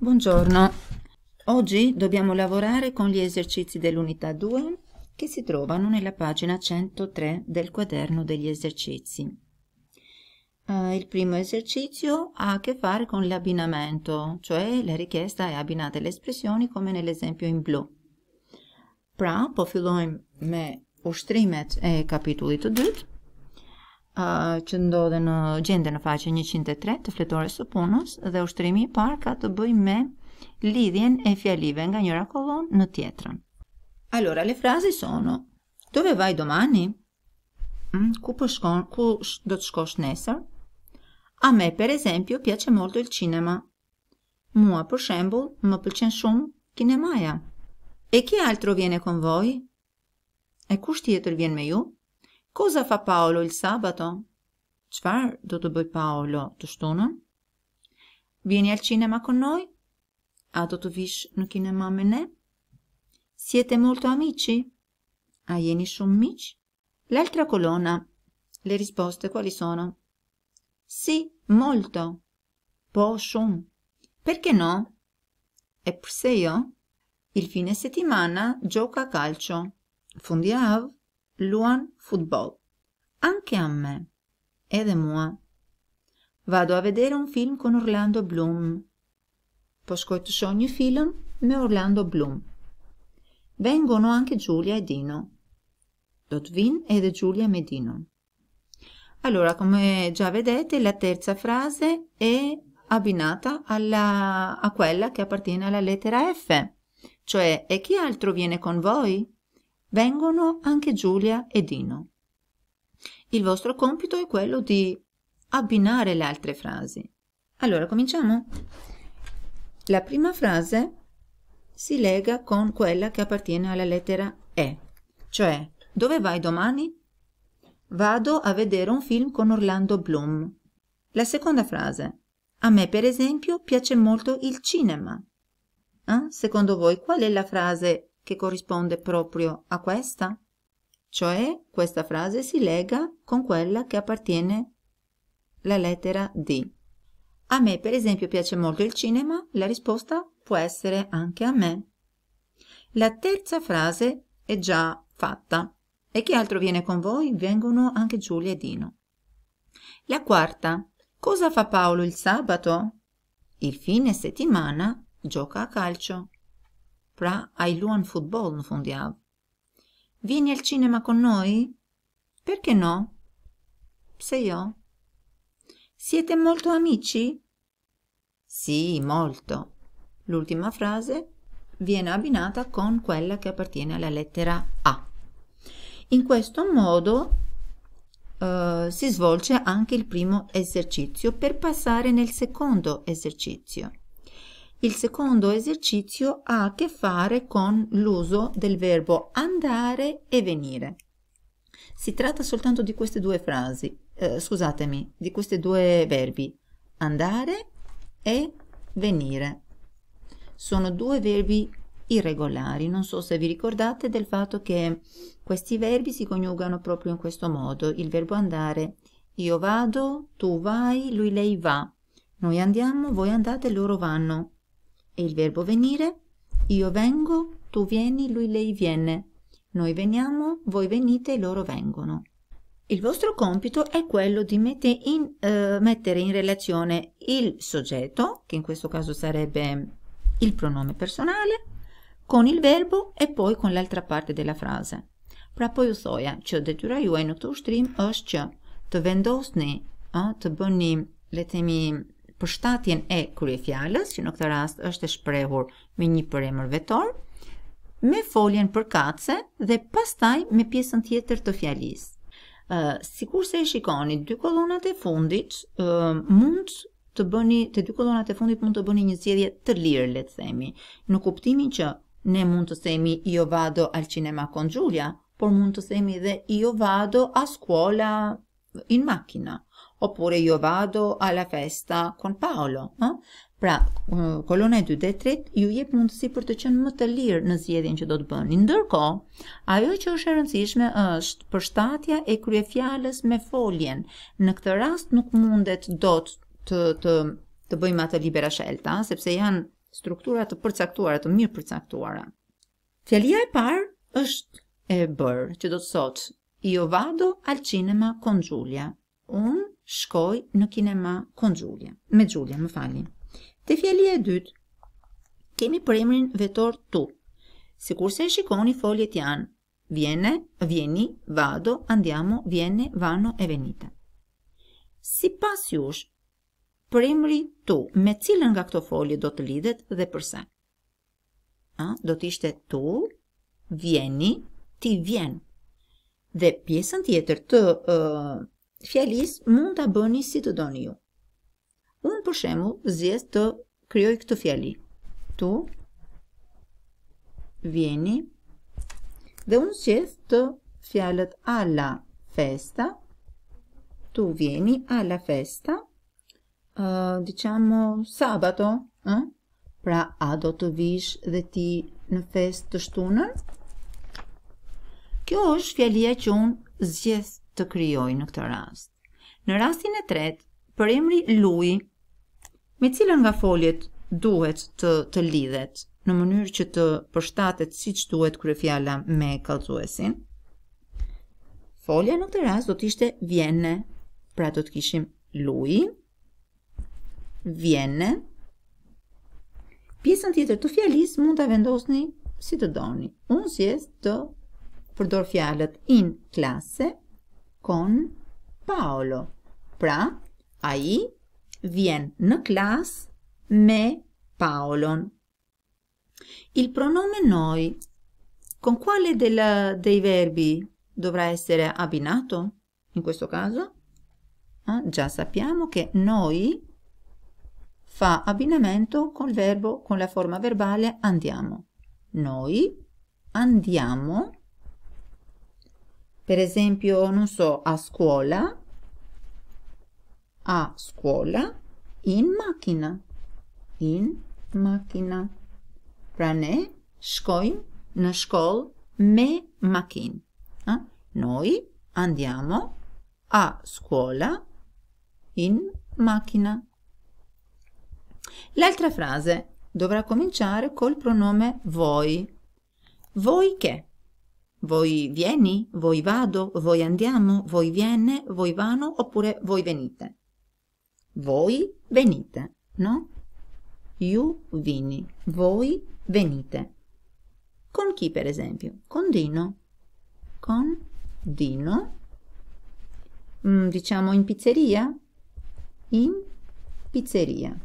Buongiorno, oggi dobbiamo lavorare con gli esercizi dell'unità 2 che si trovano nella pagina 103 del quaderno degli esercizi. Uh, il primo esercizio ha a che fare con l'abbinamento, cioè la richiesta è abbinata alle espressioni come nell'esempio in blu. Pra, pofilojmë me ushtrimet e kapitullit të dytë, uh, që ndodhe në gjende në faqe 103 të fletores së punës dhe ushtrimi i par ka të bëj me lidhjen e fjalive nga njëra kolon në tjetërën. Allora, le frazi sono, dove vaj domani? Mm, ku përshkon, shkon, ku sh, do të shkosh nesër? A me, per esempio, që molto il cinema. Mua, për shembul, më pëlqen shumë kinemaja. E kje altro vjene kon voj? E kusht tjetër me ju? tjetër vjen me ju? Cosa fa Paolo il sabato? Çfarë do të bëj Paolo të shtunën? Vieni al cinema con noi? A do të vish në kinema me ne? Siete molto amici? A jeni shumë miq? L'altra colonna. Le risposte quali sono? Sì, molto. Po shumë. Perché no? E pse jo? Il fine settimana gioca a calcio. Fundiav? Luan Football. Anche a me. Ed è moi. Vado a vedere un film con Orlando Bloom. Poscotto sogno film me Orlando Bloom. Vengono anche Giulia e Dino. Dotvin ed Giulia Medino. Allora, come già vedete, la terza frase è abbinata alla, a quella che appartiene alla lettera F, cioè e chi altro viene con voi? vengono anche Giulia e Dino. Il vostro compito è quello di abbinare le altre frasi. Allora, cominciamo? La prima frase si lega con quella che appartiene alla lettera E, cioè dove vai domani? Vado a vedere un film con Orlando Bloom. La seconda frase. A me, per esempio, piace molto il cinema. Eh? Secondo voi qual è la frase che corrisponde proprio a questa? Cioè questa frase si lega con quella che appartiene la lettera D. A me, per esempio, piace molto il cinema, la risposta può essere anche a me. La terza frase è già fatta. E chi altro viene con voi? Vengono anche Giulia e Dino. La quarta. Cosa fa Paolo il sabato? Il fine settimana gioca a calcio. Pra ai Luan Football në fundjavë. Vieni al cinema con noi? Perché no? Se io. Siete molto amici? Sì, molto. L'ultima frase viene abbinata con quella che appartiene alla lettera A. In questo modo eh, si svolge anche il primo esercizio per passare nel secondo esercizio. Il secondo esercizio ha a che fare con l'uso del verbo andare e venire. Si tratta soltanto di queste due frasi, eh, scusatemi, di questi due verbi, andare e venire. Sono due verbi irregolari, non so se vi ricordate del fatto che questi verbi si coniugano proprio in questo modo, il verbo andare, io vado, tu vai, lui, lei va, noi andiamo, voi andate, loro vanno. E il verbo venire? Io vengo, tu vieni, lui, lei viene. Noi veniamo, voi venite, loro vengono. Il vostro compito è quello di mette in, eh, mettere in relazione il soggetto, che in questo caso sarebbe il pronome personale, con il verbo e poi con l'altra parte della frase. Pra po ju thoja që detyra juaj në këtë ushtrim është vendosni, ë, ah, të bëni, le përshtatjen e kryefjalës, që në këtë rast është e shprehur me një përemër vetor, me foljen për kace dhe pastaj me pjesën tjetër të fjalisë. Uh, kur se e shikoni, dy kolonat e fundit uh, mund të bëni, të dy kolonat e fundit mund të bëni një zjedhje të lirë, letë themi, në kuptimin që ne mund të themi jo vado al cinema con Giulia, por mund të themi dhe jo vado a skuola in macchina oppure io vado alla festa con Paolo. Eh? Pra, kolona e 2 dhe 3 ju jep mundësi për të qenë më të lirë në zgjedhjen që do të bëni. Ndërkohë, ajo që është e rëndësishme është përshtatja e kryefjalës me foljen. Në këtë rast nuk mundet dot të të të bëjmë atë libera shelta, sepse janë struktura të përcaktuara, të mirë përcaktuara. Fjallia e parë është e bërë, që do të thotë, "Io vado al cinema con Giulia." Unë shkoj në kinema kon Gjulje, me Gjulje, më falin. Te fjali e dytë, kemi për emrin vetor tu. Si kurse e shikoni foljet janë, vjene, vjeni, vado, andiamo, vjene, vano e venite. Si pas jush, për emri tu, me cilën nga këto folje do të lidhet dhe përse? A, do të ishte tu, vjeni, ti vjen. Dhe pjesën tjetër të fjalis mund të bëni si të doni ju. Unë për shemu zjes të kryoj këtë fjali. Tu, vjeni, dhe unë zjes të fjalët alla festa, tu vjeni alla festa, diqamo sabato, pra a do të vish dhe ti në fest të shtunën? Kjo është fjalia që unë zjes të të kryoj në këtë rast. Në rastin e tret, për emri lui, me cilën nga foljet duhet të, të lidhet, në mënyrë që të përshtatet si që duhet kërë fjalla me kalëzuesin, folja në këtë rast do të ishte vjene, pra do të kishim lui, vjene, Pjesën tjetër të fjalis mund të vendosni si të doni. Unë si të përdor fjalet in klase, con Paolo. Pra, ahí, vien në klas me Paolon. Il pronome noi con quale della, dei verbi dovrà essere abbinato in questo caso? Ah, già sappiamo che noi fa abbinamento col verbo con la forma verbale andiamo. Noi andiamo per esempio, non so, a scuola, a scuola, in macchina, in macchina. Prane, shkojmë në shkollë me makinë. Eh? Noi andiamo a scuola in macchina. L'altra frase dovrà cominciare col pronome voi. Voi che? voi vieni, voi vado, voi andiamo, voi viene, voi vano oppure voi venite. Voi venite, no? Iu vini, voi venite. Con chi per esempio? Con Dino. Con Dino. Mm, diciamo in pizzeria? In pizzeria.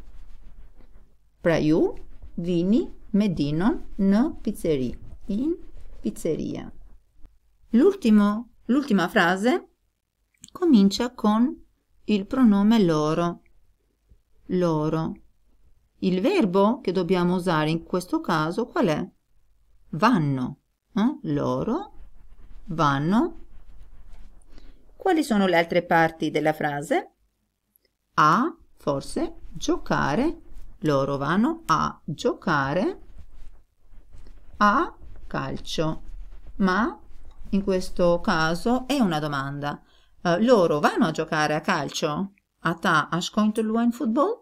Praiu, vini, medino no pizzeria. In pizzeria l'ultima frase comincia con il pronome loro. Loro. Il verbo che dobbiamo usare in questo caso qual è? Vanno. Eh? Loro vanno. Quali sono le altre parti della frase? A, forse, giocare. Loro vanno a giocare a calcio. Ma in questo caso è una domanda. Uh, loro vanno a giocare a calcio? Atà a Schcointoluen Football?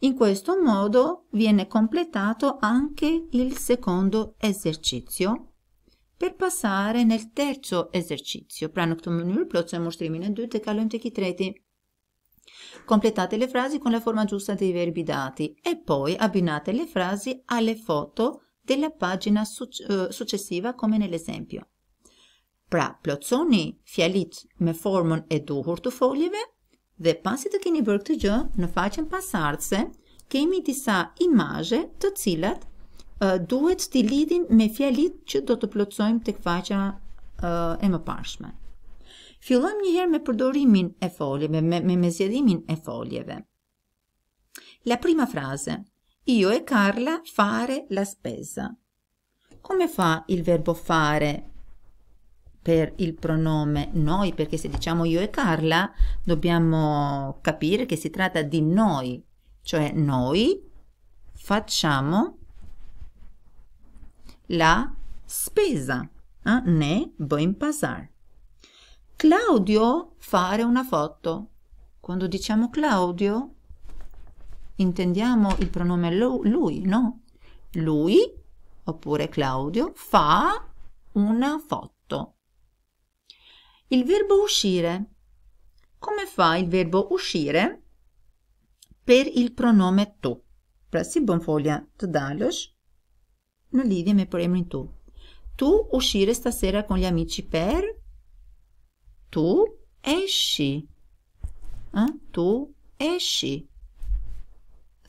In questo modo viene completato anche il secondo esercizio per passare nel terzo esercizio. Completate le frasi con la forma giusta dei verbi dati e poi abbinate le frasi alle foto della pagina eh, successiva come nell'esempio. Pra, plotësoni fjalit me formën e duhur të foljeve dhe pasi të keni bërë këtë gjë, në faqen pasardhëse kemi disa imazhe të cilat uh, duhet të lidhin me fjalit që do të plotësojmë tek faqja uh, e mëparshme. Fillojmë një herë me përdorimin e foljeve, me me, me zgjedhimin e foljeve. La prima frase. Io e Carla fare la spesa. Come fa il verbo fare per il pronome noi, perché se diciamo io e Carla, dobbiamo capire che si tratta di noi, cioè noi facciamo la spesa, eh? ne voy pasar. Claudio fare una foto. Quando diciamo Claudio, intendiamo il pronome lui, no? Lui, oppure Claudio, fa una foto. Il verbo uscire. Come fa il verbo uscire? Per il pronome tu. Pra si bën folja të dalësh në lidhje me përemrin tu. Tu uscire stasera con gli amici per tu esci. Ah, tu esci.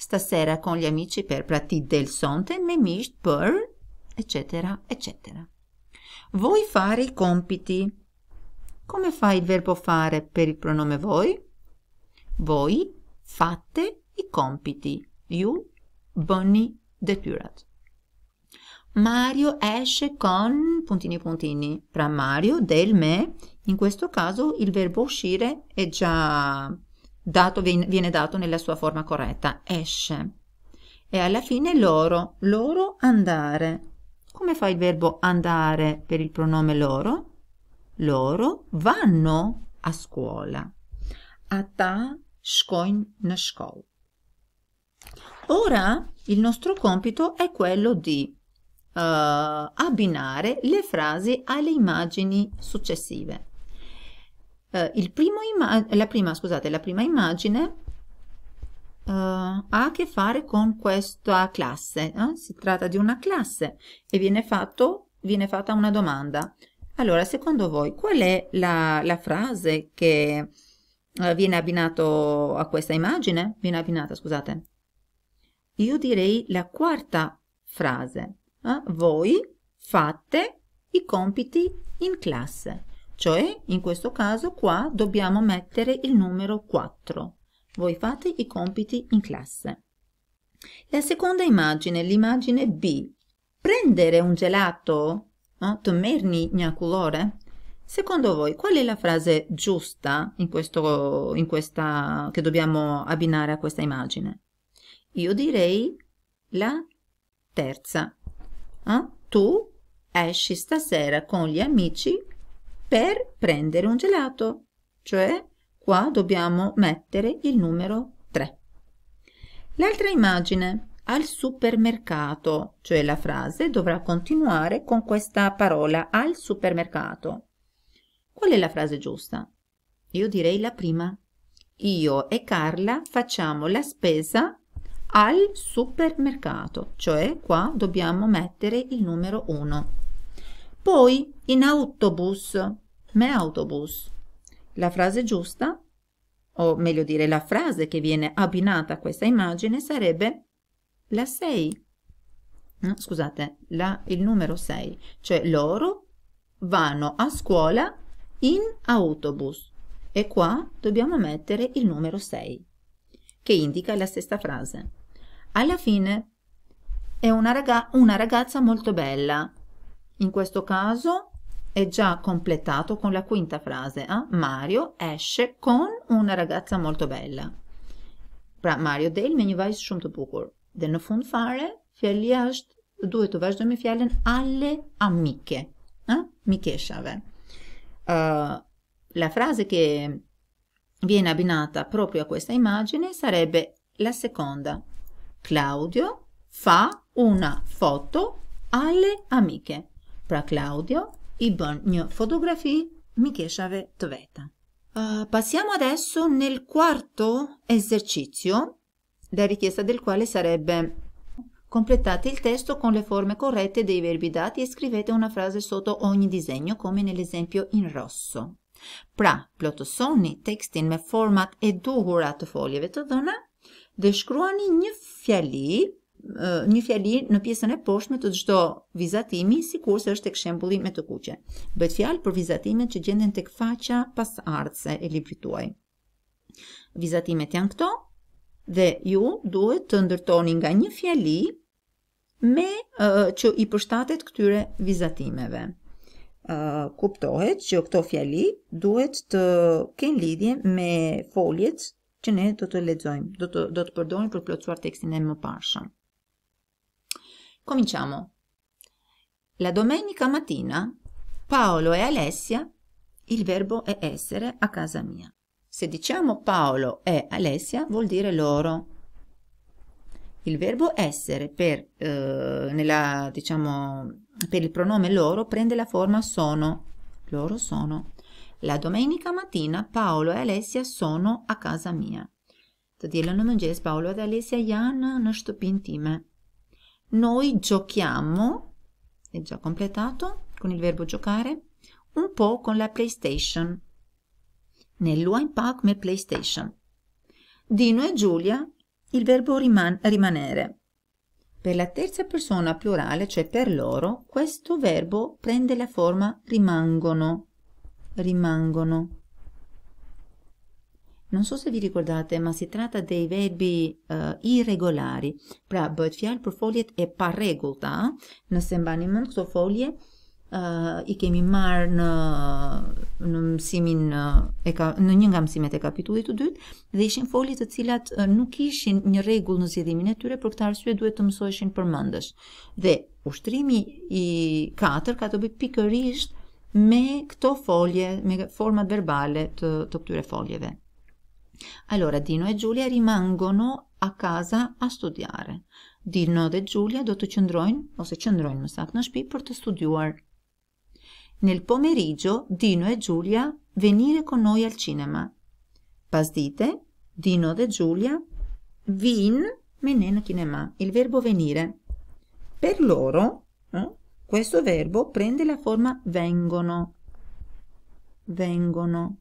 Stasera con gli amici per pra ti del sonte me miqt për etc etc. Voi fare i compiti. Come fa il verbo fare per il pronome voi? Voi fate i compiti. You, Bonnie, the depurat. Mario esce con puntini puntini. Tra Mario, del, me, in questo caso il verbo uscire è già dato, viene dato nella sua forma corretta, esce. E alla fine loro, loro andare. Come fa il verbo andare per il pronome loro? loro vanno a scuola. A ta shkojnë në Ora il nostro compito è quello di uh, abbinare le frasi alle immagini successive. Uh, eh, imma la, prima, scusate, la prima immagine uh, ha a che fare con questa classe. Eh? Si tratta di una classe e viene, fatto, viene fatta una domanda. Allora, secondo voi qual è la, la frase che eh, viene abbinato a questa immagine? Viene abbinata, scusate. Io direi la quarta frase. Eh? Voi fate i compiti in classe. Cioè, in questo caso qua dobbiamo mettere il numero 4. Voi fate i compiti in classe. La seconda immagine, l'immagine B. Prendere un gelato eh, tomerni gnaculore? Secondo voi qual è la frase giusta in questo, in questa, che dobbiamo abbinare a questa immagine? Io direi la terza. Eh? Tu esci stasera con gli amici per prendere un gelato, cioè qua dobbiamo mettere il numero 3. L'altra immagine al supermercato, cioè la frase dovrà continuare con questa parola al supermercato. Qual è la frase giusta? Io direi la prima. Io e Carla facciamo la spesa al supermercato, cioè qua dobbiamo mettere il numero 1. Poi in autobus, me autobus. La frase giusta, o meglio dire la frase che viene abbinata a questa immagine sarebbe la 6 no, mm, scusate la, il numero 6 cioè loro vanno a scuola in autobus e qua dobbiamo mettere il numero 6 che indica la stessa frase alla fine è una, raga una ragazza molto bella in questo caso è già completato con la quinta frase. Eh? Mario esce con una ragazza molto bella. Mario del vai shumë të bukur. Dhe në fund fare, fjalia është duhet të vazhdoj me fjalën alle amiche, ë? Mikeshave. Uh, la frase che viene abbinata proprio a questa immagine sarebbe la seconda. Claudio fa una foto alle amiche. Pra Claudio i bën një fotografi mikeshave të veta. Uh, passiamo adesso nel quarto esercizio La richiesta del quale sarebbe Completate il testo con le forme corrette dei verbi dati e scrivete una frase sotto ogni disegno come nell'esempio in rosso. Pra, plotësoni tekstin me format e duhurat të foljeve të dhëna, dhe shkruani një fjali, një fjali në pjesën e poshme të gjdo vizatimi, si kur se është e këshembuli me të kuqe. Bëtë fjalë për vizatimet që gjenden të këfaqa pas ardhse e librituaj. Vizatimet janë këto, dhe ju duhet të ndërtoni nga një fjali me uh, që i përshtatet këtyre vizatimeve. Uh, kuptohet që këto fjali duhet të kenë lidhje me foljet që ne do të ledzojmë, do të, do të përdojmë për plotësuar tekstin e më parshëm. Kominqamo. La Domenica Matina, Paolo e Alessia, il verbo e esere a casa mia. Se diciamo Paolo e Alessia vuol dire loro. Il verbo essere per, eh, nella, diciamo, per il pronome loro prende la forma sono. Loro sono. La domenica mattina Paolo e Alessia sono a casa mia. Të dielën në mëngjes Paolo dhe Alessia janë në shtëpinë time. Noi giochiamo, è già completato con il verbo giocare, un po' con la PlayStation nel wine Park come PlayStation. Dino e Giulia il verbo riman rimanere. Per la terza persona plurale, cioè per loro, questo verbo prende la forma rimangono. Rimangono. Non so se vi ricordate, ma si tratta dei verbi uh, irregolari. Pra bøtfjall på foljet e par regelta. Når sembanen så folje, uh, i kemi marrë në në mësimin e ka në një nga mësimet e kapitullit të dytë dhe ishin foli të cilat uh, nuk kishin një rregull në zgjidhimin e tyre për këtë arsye duhet të mësoheshin përmendësh. Dhe ushtrimi i 4 ka të bëjë pikërisht me këto folje, me format verbale të, të këtyre foljeve. Allora, Dino e Giulia rimangono a casa a studiare. Dino dhe Giulia do të qëndrojnë, ose qëndrojnë më sakë në shpi, për të studuar Nel pomeriggio Dino e Giulia venire con noi al cinema. Pasdite, Dino e Giulia, vin menen kinema, il verbo venire. Per loro eh, questo verbo prende la forma vengono. Vengono.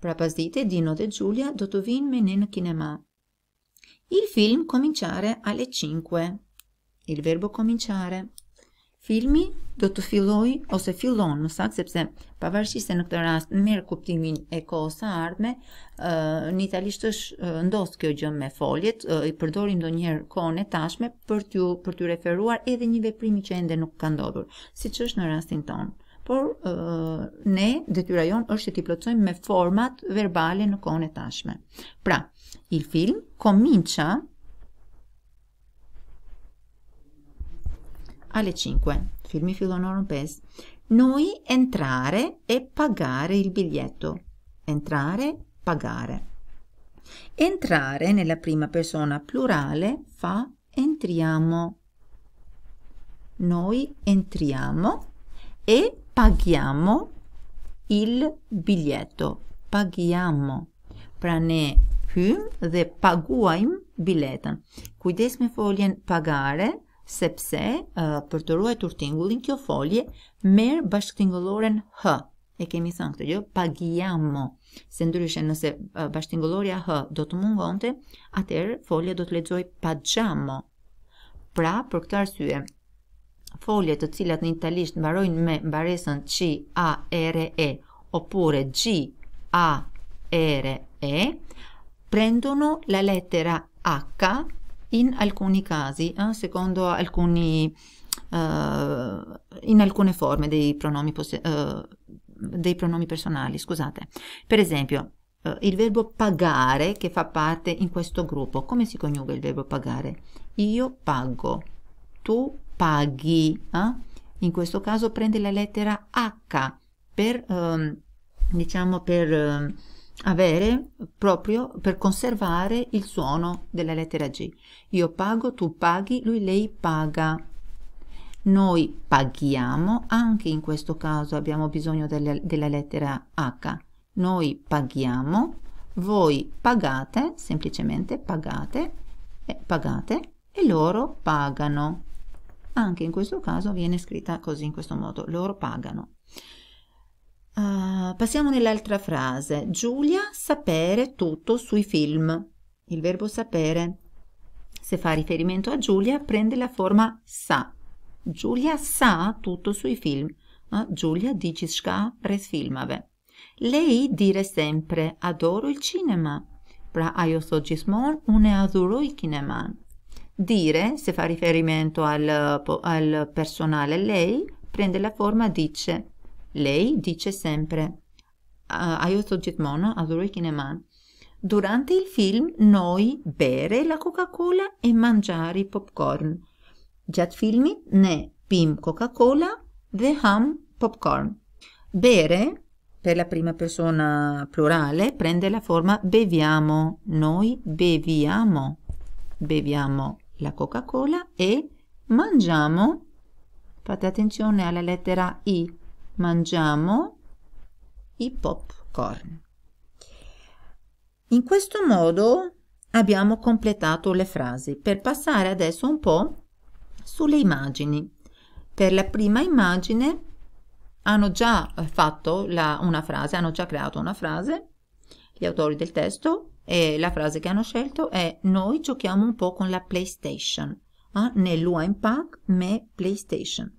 Prapasdite Dino e Giulia vin menen kinema. Il film cominciare alle 5. Il verbo cominciare. filmi do të filloj ose fillon më sakt sepse pavarësisht se në këtë rast merr kuptimin e kohës së ardhme, ë në italisht është ndos kjo gjë me foljet, i përdorim ndonjëherë kohën e tashme për t'ju për t'ju referuar edhe një veprimi që ende nuk ka ndodhur, siç është në rastin ton. Por ë ne detyra jon është të plotësojmë me format verbale në kohën e tashme. Pra, il film comincia alle 5, film Filon Europees, noi entrare e pagare il biglietto. Entrare, pagare. Entrare nella prima persona plurale fa entriamo. Noi entriamo e paghiamo il biglietto. Paghiamo. Prane hym dhe paguajm biletën. Kujdes me foljen pagare sepse uh, për të ruajtur tingullin kjo folje merr bashktingulloren h. E kemi thënë këtë gjë, pagiamo. Se ndryshe nëse uh, h do të mungonte, atëherë folja do të lexoj pagjamo. Pra, për këtë arsye, folje të cilat në italisht mbarojnë me mbaresën c a r e oppure g a r e prendono la lettera h in alcuni casi, eh, secondo alcuni, uh, in alcune forme dei pronomi, uh, dei pronomi personali, scusate. Per esempio, uh, il verbo pagare che fa parte in questo gruppo, come si coniuga il verbo pagare? Io pago, tu paghi, eh? in questo caso prende la lettera H per, um, diciamo, per... Um, avere proprio per conservare il suono della lettera G. Io pago, tu paghi, lui, lei paga. Noi paghiamo, anche in questo caso abbiamo bisogno della, della lettera H. Noi paghiamo, voi pagate, semplicemente pagate, eh, pagate e loro pagano. Anche in questo caso viene scritta così in questo modo, loro pagano. Eh, passiamo nell'altra frase. Giulia sapere tutto sui film. Il verbo sapere, se fa riferimento a Giulia, prende la forma sa. Giulia sa tutto sui film. Uh, Giulia dicisca res filmave. Lei dire sempre adoro il cinema. Pra io so gismon une adoro il cinema. Dire, se fa riferimento al, al personale lei, prende la forma dice lei dice sempre Ayotto ah, Jetmona Adore Kineman Durante il film noi bere la Coca-Cola e mangiare i popcorn. Giat filmi ne pim Coca-Cola, the ham popcorn. Bere per la prima persona plurale prende la forma beviamo. Noi beviamo. Beviamo la Coca-Cola e mangiamo. Fate attenzione alla lettera I mangiamo i popcorn. In questo modo abbiamo completato le frasi. Per passare adesso un po' sulle immagini. Per la prima immagine hanno già fatto la, una frase, hanno già creato una frase, gli autori del testo, e la frase che hanno scelto è noi giochiamo un po' con la PlayStation. Ah, nell'UA Impact me PlayStation.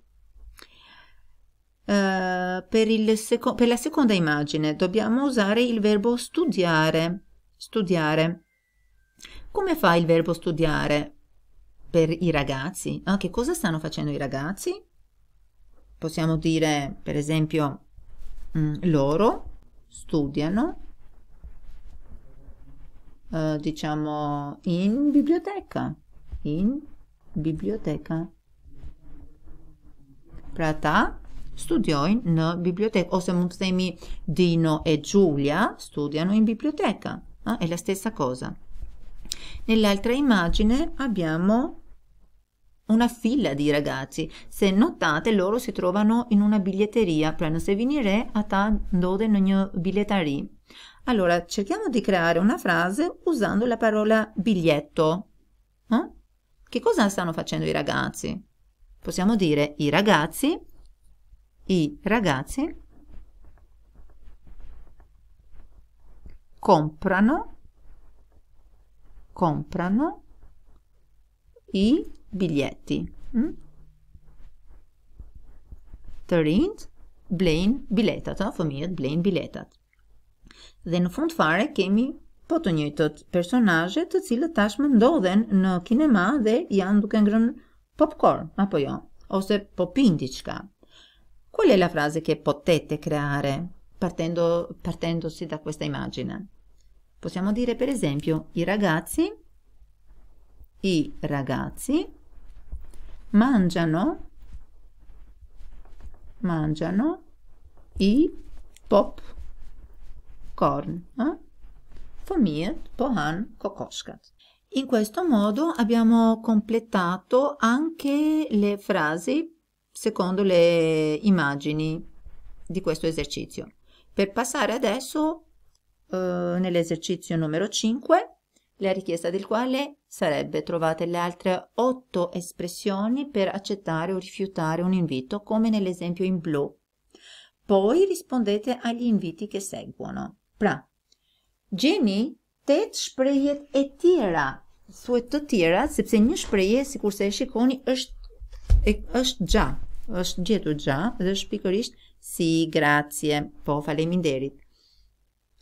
Uh, per, seco- per la seconda immagine dobbiamo usare il verbo studiare. Studiare. Come fa il verbo studiare per i ragazzi? Ah, che cosa stanno facendo i ragazzi? Possiamo dire, per esempio, mm, loro studiano, uh, diciamo, in biblioteca. In biblioteca. Prata studiò in eh, biblioteca, o se non semi Dino e Giulia studiano in biblioteca, eh? è la stessa cosa. Nell'altra immagine abbiamo una fila di ragazzi. Se notate, loro si trovano in una biglietteria, prendono souvenir a tandode in biglietteria. Allora, cerchiamo di creare una frase usando la parola biglietto. Eh? Che cosa stanno facendo i ragazzi? Possiamo dire i ragazzi i ragazzi comprano comprano i biglietti. Hm? Të rinjt blejnë biletat, a fëmijët blejnë biletat. Dhe në fund fare kemi po të njëjtët personazhe të cilët tashmë ndodhen në kinema dhe janë duke ngrënë popcorn, apo jo, ose popin diçka. Qual è la frase che potete creare partendo, partendosi da questa immagine? Possiamo dire per esempio i ragazzi, i ragazzi mangiano, mangiano i popcorn. Eh? Formiet, pohan, In questo modo abbiamo completato anche le frasi secondo le immagini di questo esercizio. Per passare adesso eh, nell'esercizio numero 5, la richiesta del quale sarebbe trovate le altre otto espressioni per accettare o rifiutare un invito, come nell'esempio in blu. Poi rispondete agli inviti che seguono. Pra. Gjeni tet shprehjet e tjera. Thuhet të tjera sepse një shprehje sikurse e shikoni është e, është gjatë është gjetur gja dhe është pikërisht si gracie, po faleminderit.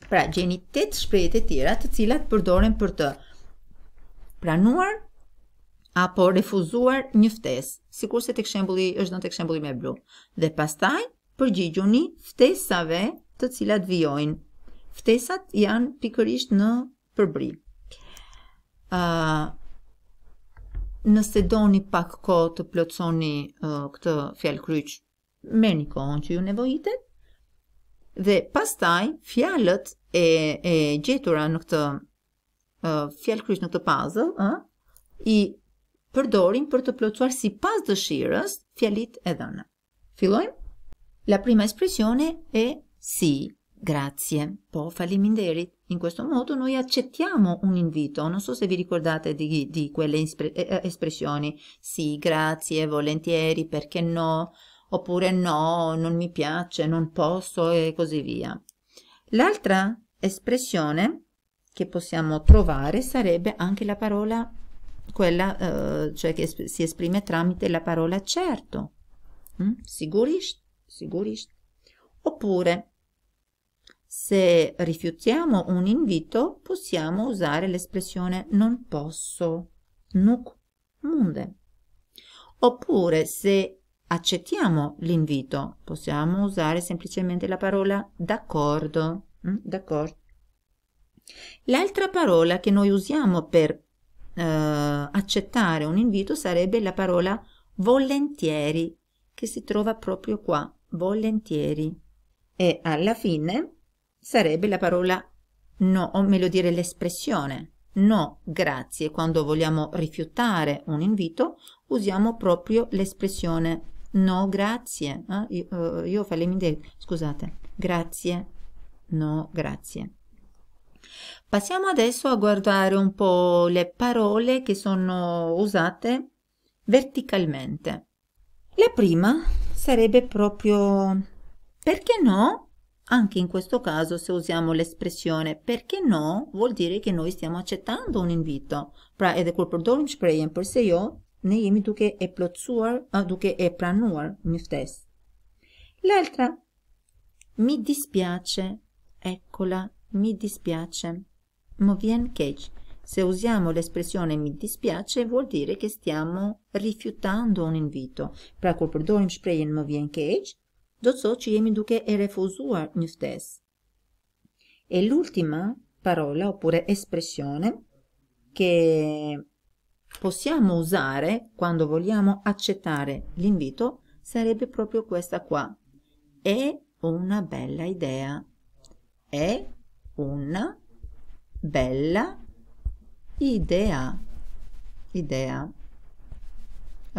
Pra gjeni 8 shprejt e tjera të cilat përdoren për të pranuar apo refuzuar një ftes, si kurse të këshembuli është në të këshembuli me blu. Dhe pastaj përgjigjuni ftesave të cilat vjojnë. Ftesat janë pikërisht në përbri. Uh, nëse do një pak ko të plotësoni uh, këtë fjallë kryç, me një kohën që ju nevojitet, dhe pastaj fjallët e, e gjetura në këtë uh, fjallë kryç në këtë pazë, uh, i përdorin për të plotësuar si pas dëshirës fjallit e dhëna. Filojmë? La prima espressione e si, grazie, po faliminderit. In questo modo noi accettiamo un invito, non so se vi ricordate di, di quelle eh, eh, espressioni, sì, grazie, volentieri, perché no, oppure no, non mi piace, non posso e così via. L'altra espressione che possiamo trovare sarebbe anche la parola, quella eh, cioè che si esprime tramite la parola certo, mm? sicurist, sicurist. Oppure se rifiutiamo un invito, possiamo usare l'espressione non posso, nuk munde. Oppure, se accettiamo l'invito, possiamo usare semplicemente la parola d'accordo, mm, d'accordo. L'altra parola che noi usiamo per eh, accettare un invito sarebbe la parola volentieri, che si trova proprio qua, volentieri. E alla fine sarebbe la parola no o meglio dire l'espressione no grazie quando vogliamo rifiutare un invito usiamo proprio l'espressione no grazie eh? io, uh, io falemi dire scusate grazie no grazie passiamo adesso a guardare un po' le parole che sono usate verticalmente la prima sarebbe proprio perché no Anche in questo caso, se usiamo l'espressione perché no, vuol dire che noi stiamo accettando un invito. Pra, edhe kur përdorim shprejen përse jo, ne jemi duke e plotësuar, duke e pranuar një ftes. L'altra, mi dispiace, eccola, mi dispiace, më vjen keq. Se usiamo l'espressione mi dispiace, vuol dire che stiamo rifiutando un invito. Pra, kur përdorim shprejen më vjen keq, do të thotë që jemi duke e refuzuar një ftesë. E l'ultima parola oppure espressione che possiamo usare quando vogliamo accettare l'invito sarebbe proprio questa qua. È una bella idea. È una bella idea. Idea.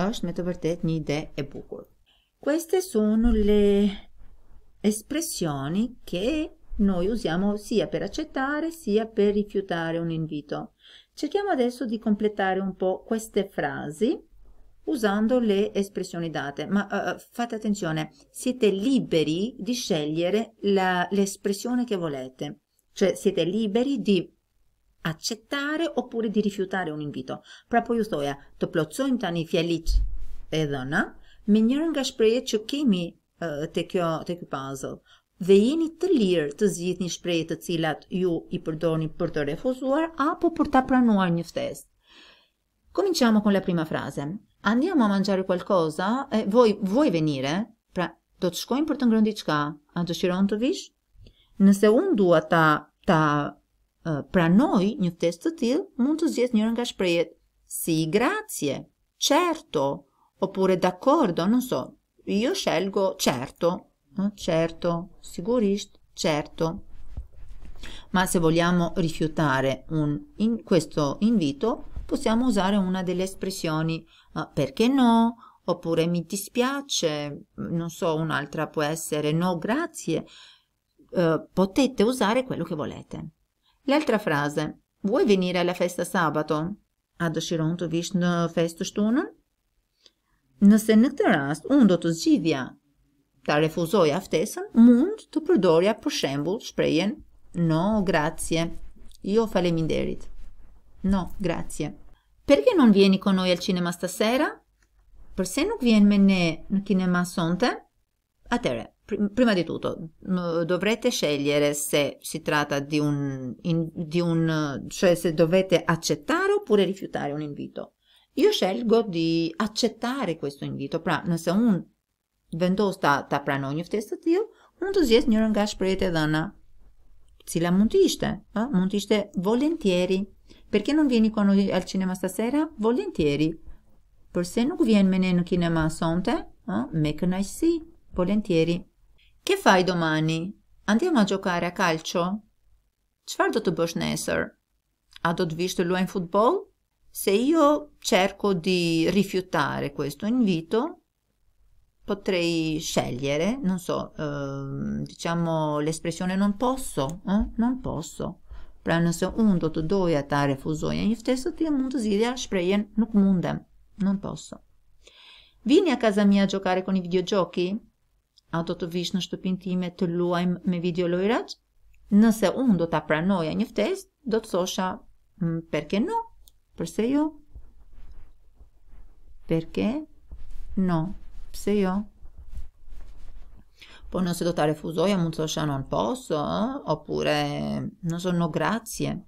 është me të vërtet një ide e bukur. Queste sono le espressioni che noi usiamo sia per accettare sia per rifiutare un invito. Cerchiamo adesso di completare un po' queste frasi usando le espressioni date, ma uh, fate attenzione, siete liberi di scegliere l'espressione che volete, cioè siete liberi di accettare oppure di rifiutare un invito. Proprio io sto Pra pojustoja të plotësojmë tani fjalit e eh, dhëna, me njërën nga shprejet që kemi të kjo, të kjo puzzle, dhe jeni të lirë të zgjidhni një shprejet të cilat ju i përdoni për të refuzuar, apo për të pranuar një ftesë. Cominciamo con la prima frase. Andiamo a mangiare qualcosa? E voi, voi venire? Pra, do të shkojmë për të ngrëndi diçka? A të shiron të vish? Nëse unë dua ta, ta uh, pranoj një ftesë të tillë, mund të zhjith njërin nga shprehjet si grazie, certo, oppure d'accordo non so io scelgo certo eh, certo sicurist certo ma se vogliamo rifiutare un, in questo invito possiamo usare una delle espressioni uh, perché no oppure mi dispiace non so un'altra può essere no grazie uh, potete usare quello che volete l'altra frase vuoi venire alla festa sabato ad Shironto Vishnu Festustunen Nëse në këtë rast unë do të zgjidhja ta refuzoj aftesën, mund të përdorja për shembul shprejen no, grazie, jo faleminderit. No, grazie. Perke non vieni con noi al cinema stasera? Përse nuk vjen me ne në kinema sonte? Atere, prima di tuto, dovrete shegljere se si trata di un, in, di un, cioè se dovete accettare oppure rifiutare un invito io jo, scelgo di accettare questo invito. Pra, nëse un vendos ta, ta pranoj një ftesë të tillë, un të zgjedh njërin nga shprehjet e dhëna, cila mund të ishte, ha? mund të ishte volentieri. Perché non vieni con noi al cinema stasera? Volentieri. Përse nuk vjen me ne në kinema sonte? Ha? Me kënaqësi, volentieri. Che fai domani? Andiamo a giocare a calcio? Çfarë do të bësh nesër? A do të vish të luajmë futboll? Se io jo cerco di rifiutare questo invito potrei scegliere, non so, ehm, diciamo l'espressione non posso, eh? non posso. Pra nëse un do të doja ta refuzoja një ftesë të mund të zgjidhja shprehjen nuk mundem, non posso. Vieni a casa mia a giocare con i videogiochi? A do të vish në shtëpinë time të luajm me video lojrat? Nëse un do ta pranoja një ftesë, do të thosha mm, perché no, Perseguió. Perché? No, perseguió. Poi non si dotare fusoia, non so se non posso, eh? oppure non sono grazie.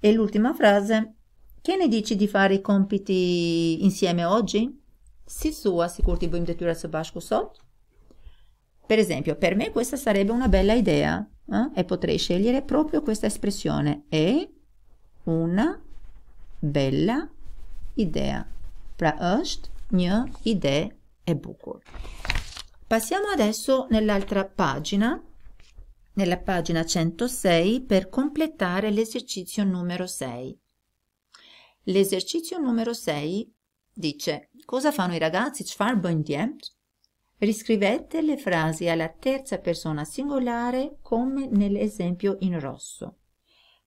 E l'ultima frase, che ne dici di fare i compiti insieme oggi? Si sua, si curti boim de tura sebasco sot? Per esempio, per me questa sarebbe una bella idea eh? e potrei scegliere proprio questa espressione. E una bella idea. Pra është një ide e bukur. Passiamo adesso nell'altra pagina, nella pagina 106, per completare l'esercizio numero 6. L'esercizio numero 6 dice cosa fanno i ragazzi, çfarë bëjnë Riscrivete le frasi alla terza persona singolare come nell'esempio in rosso.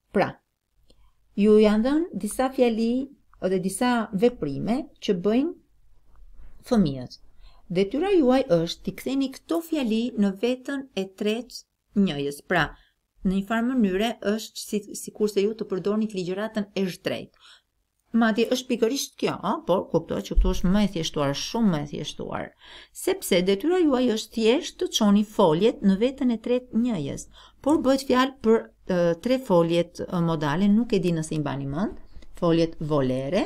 Pra, ju janë dhënë disa fjali ose disa veprime që bëjnë fëmijët. Detyra juaj është t'i ktheni këto fjali në vetën e tretë njëjës. Pra, në një farë mënyre është si sikurse ju të përdorni ligjëratën e shtrejtë. Madje është pikërisht kjo, a, por kuptoa që këtu është më e thjeshtuar, shumë më e thjeshtuar, sepse detyra juaj është thjesht të çoni foljet në veten e tretë njëjës por bëhet fjalë për uh, tre foljet uh, modale, nuk e di nëse i mbani mend, foljet volere,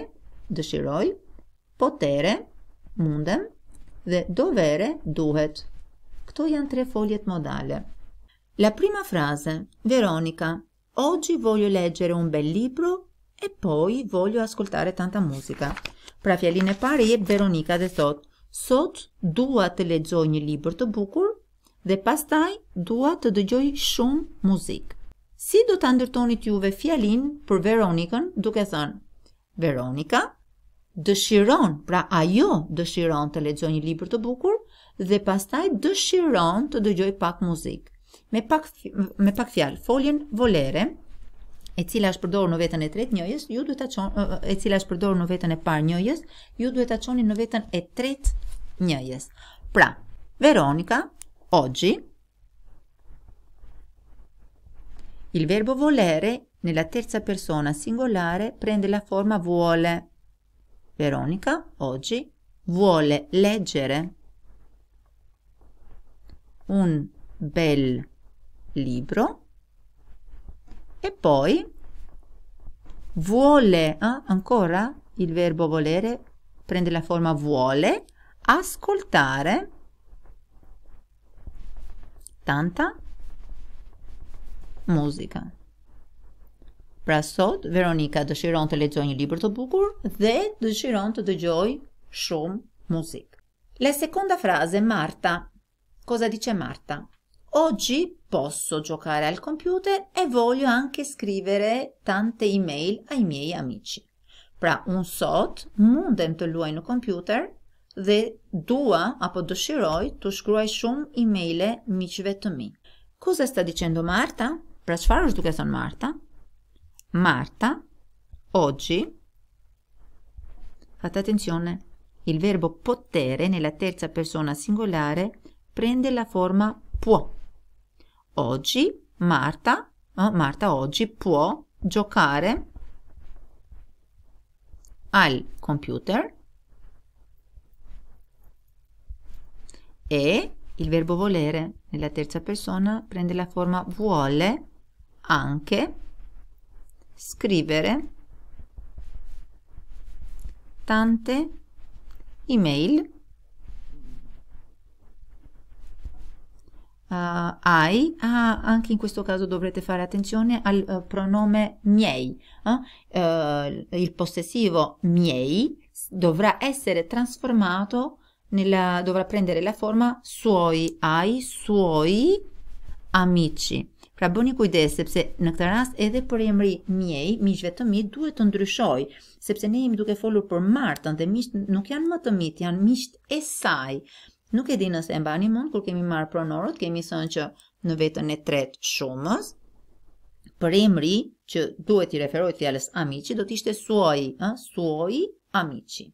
dëshiroj, potere, mundem dhe dovere, duhet. Këto janë tre foljet modale. La prima frase, Veronica, oggi voglio leggere un bel libro e poi voglio ascoltare tanta musica. Pra fjalin e pare jep Veronica dhe thot, sot dua të lexoj një libër të bukur dhe pastaj dua të dëgjoj shumë muzik. Si do të ndërtonit juve fjalin për Veronikën duke thënë, Veronika dëshiron, pra ajo dëshiron të ledzoj një libër të bukur dhe pastaj dëshiron të dëgjoj pak muzik. Me pak, me pak fjal, foljen volere, e cila është përdorur në vetën e tretë njëjës, ju duhet ta çon e cila është përdorur në vetën e parë njëjës, ju duhet ta çoni në veten e tretë njëjës. Pra, Veronika Oggi il verbo volere nella terza persona singolare prende la forma vuole. Veronica oggi vuole leggere un bel libro e poi vuole eh, ancora il verbo volere prende la forma vuole ascoltare tanta muzika. Pra sot Veronika dëshiron të lexojë një libër të bukur dhe dëshiron të dëgjoj shumë muzikë. La seconda frase Marta. Cosa dice Marta? Oggi posso giocare al computer e voglio anche scrivere tante email ai miei amici. Pra un sot mundem të luaj në kompjuter dhe dua apo dëshiroj të shkruaj shumë emaile miqve të mi. Cosa sta dicendo Marta? Pra çfarë është duke thënë Marta? Marta oggi Fate attenzione. Il verbo potere nella terza persona singolare prende la forma può. Oggi Marta, oh, Marta oggi può giocare al computer e il verbo volere nella terza persona prende la forma vuole anche scrivere tante email Uh, eh, I, ah, anche in questo caso dovrete fare attenzione al uh, pronome miei. Eh? Uh, il possessivo miei dovrà essere trasformato nella, dovrà prendere la forma suoi, ai, suoi amici. Pra bëni kujdes, sepse në këtë rast edhe për emri mjej, miqve të mi, duhet të ndryshoj, sepse ne jemi duke folur për martën dhe miqt nuk janë më të mit, janë miqt e saj. Nuk e di nëse e mbani mund, kur kemi marë pronorët, kemi sënë që në vetën e tretë shumës, për emri që duhet i referoj të fjales amici, do t'ishte suoi, eh? suoi amici.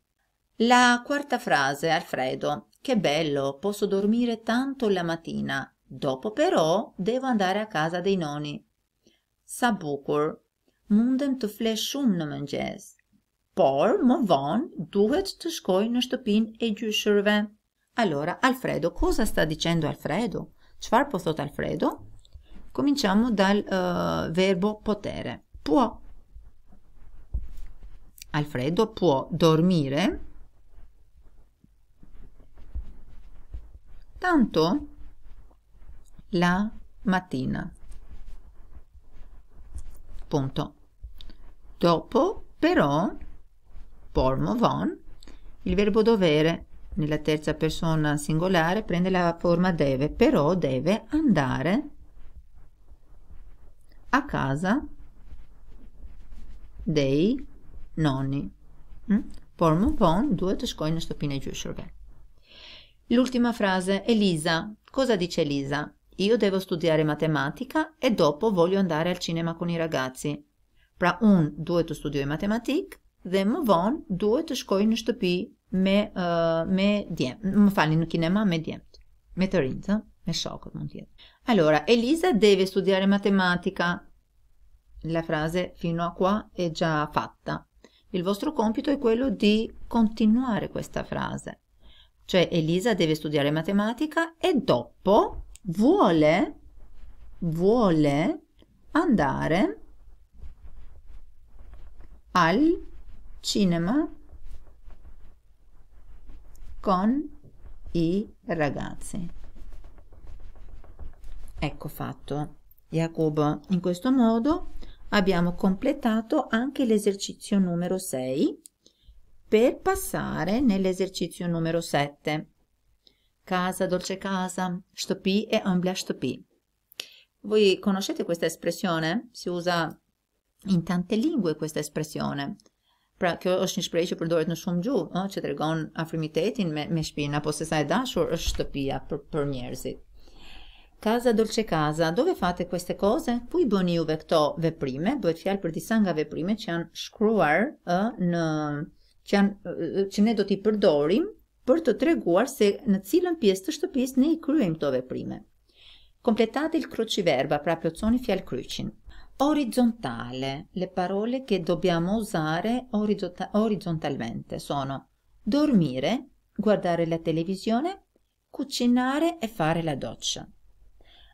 la quarta frase alfredo che bello posso dormire tanto la mattina dopo però devo andare a casa dei nonni sabukur mundem të fle shumë në mëngjes por më vonë duhet të shkoj në shtëpinë e gjyshërve allora alfredo cosa sta dicendo alfredo çfarë po thot alfredo cominciamo dal uh, verbo potere può alfredo può dormire tanto la mattina. Punto. Dopo, però, pormo von, il verbo dovere nella terza persona singolare prende la forma deve, però deve andare a casa dei nonni. Mm? Pormo von, duet skoina stopina giù, gjyshurve. L'ultima frase, Elisa. Cosa dice Elisa? Io devo studiare matematica e dopo voglio andare al cinema con i ragazzi. Pra unë duhet të studioj matematik dhe më vonë duhet të shkoj në shtëpi me uh, me djem, më falni në kinema me djemt, me të rinjtë, me shokët mund të Allora, Elisa deve studiare matematica. La frase fino a qua è già fatta. Il vostro compito è quello di continuare questa frase. Cioè Elisa deve studiare matematica e dopo vuole, vuole andare al cinema con i ragazzi. Ecco fatto. Jacob, in questo modo abbiamo completato anche l'esercizio numero 6 per passare nell'esercizio numero 7. Casa dolce casa, shtëpi e ëmbla shtëpi. Voi conoscete questa espressione? Si usa in tante lingue questa espressione. Pra, kjo është një shprehje që përdoret në shumë gjuhë, ëh, që tregon afrimitetin me me shpinën apo se sa e dashur është shtëpia për për njerëzit. Casa dolce casa, dove fate queste cose? Cui boni u ve këto veprime? Duhet fjalë për disa nga veprimet që janë shkruar ëh në që janë eh, që ne do t'i përdorim për të treguar se në cilën pjesë të shtëpisë ne i kryejmë këto veprime. Completate il crociverba, pra plotsoni fjalë kryqin. Orizzontale, le parole che dobbiamo usare orizzontalmente sono dormire, guardare la televisione, cucinare e fare la doccia.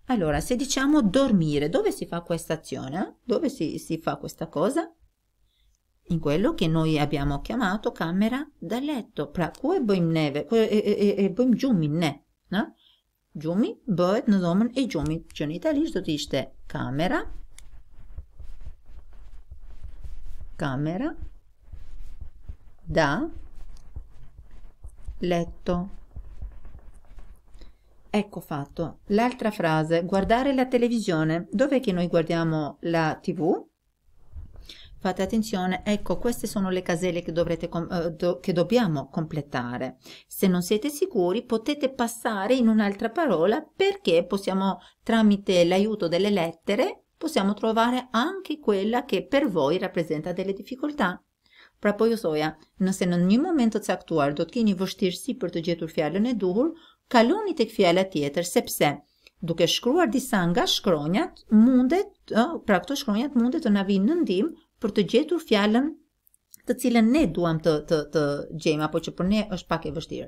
Allora, se diciamo dormire, dove si fa questa azione? Dove si, si fa questa cosa? in quello che noi abbiamo chiamato camera da letto, pra cui boim neve, e boim giumi ne, no? Giumi, bëhet në dhomën e giumi. Cioè in italiano do të ishte camera da letto. Ecco fatto. L'altra frase, guardare la televisione. Dov'è che noi guardiamo la tv? Fate attenzione, ecco queste sono le caselle che, dovrete, eh, che dobbiamo completare. Se non siete sicuri potete passare in un'altra parola perché possiamo tramite l'aiuto delle lettere possiamo trovare anche quella che per voi rappresenta delle difficoltà. Prapoj usoja, nëse në një moment të caktuar do të keni vështirësi për të gjetur fjalën e duhur, kaloni tek fjala tjetër sepse duke shkruar disa nga shkronjat mundet, eh, pra këto shkronjat mundet të na vinë në ndihmë për të gjetur fjalën të cilën ne duam të të të gjejmë apo që për ne është pak e vështirë.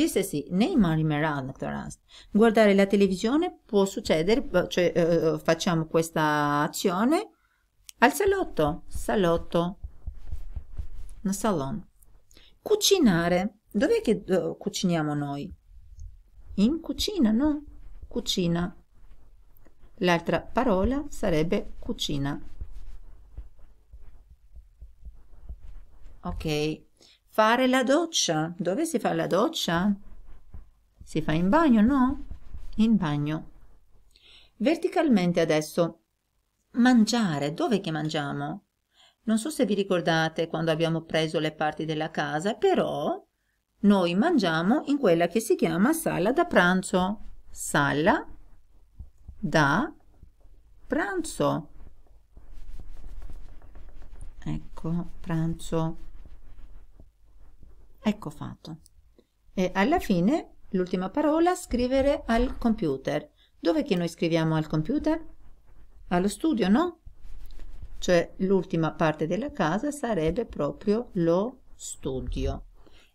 Gjithsesi, ne i marrim me radhë në këtë rast. Guardare la televizione può succedere cioè facciamo questa azione al salotto, salotto. Në salon. Cucinare. Dov'è che eh, cuciniamo noi? In cucina, no? Cucina. L'altra parola sarebbe cucina. Ok. Fare la doccia. Dove si fa la doccia? Si fa in bagno, no? In bagno. Verticalmente adesso. Mangiare. Dove che mangiamo? Non so se vi ricordate quando abbiamo preso le parti della casa, però noi mangiamo in quella che si chiama sala da pranzo. Sala da pranzo. Ecco, pranzo. Ecco fatto. E alla fine, l'ultima parola, scrivere al computer. Dove che noi scriviamo al computer? Allo studio, no? Cioè l'ultima parte della casa sarebbe proprio lo studio.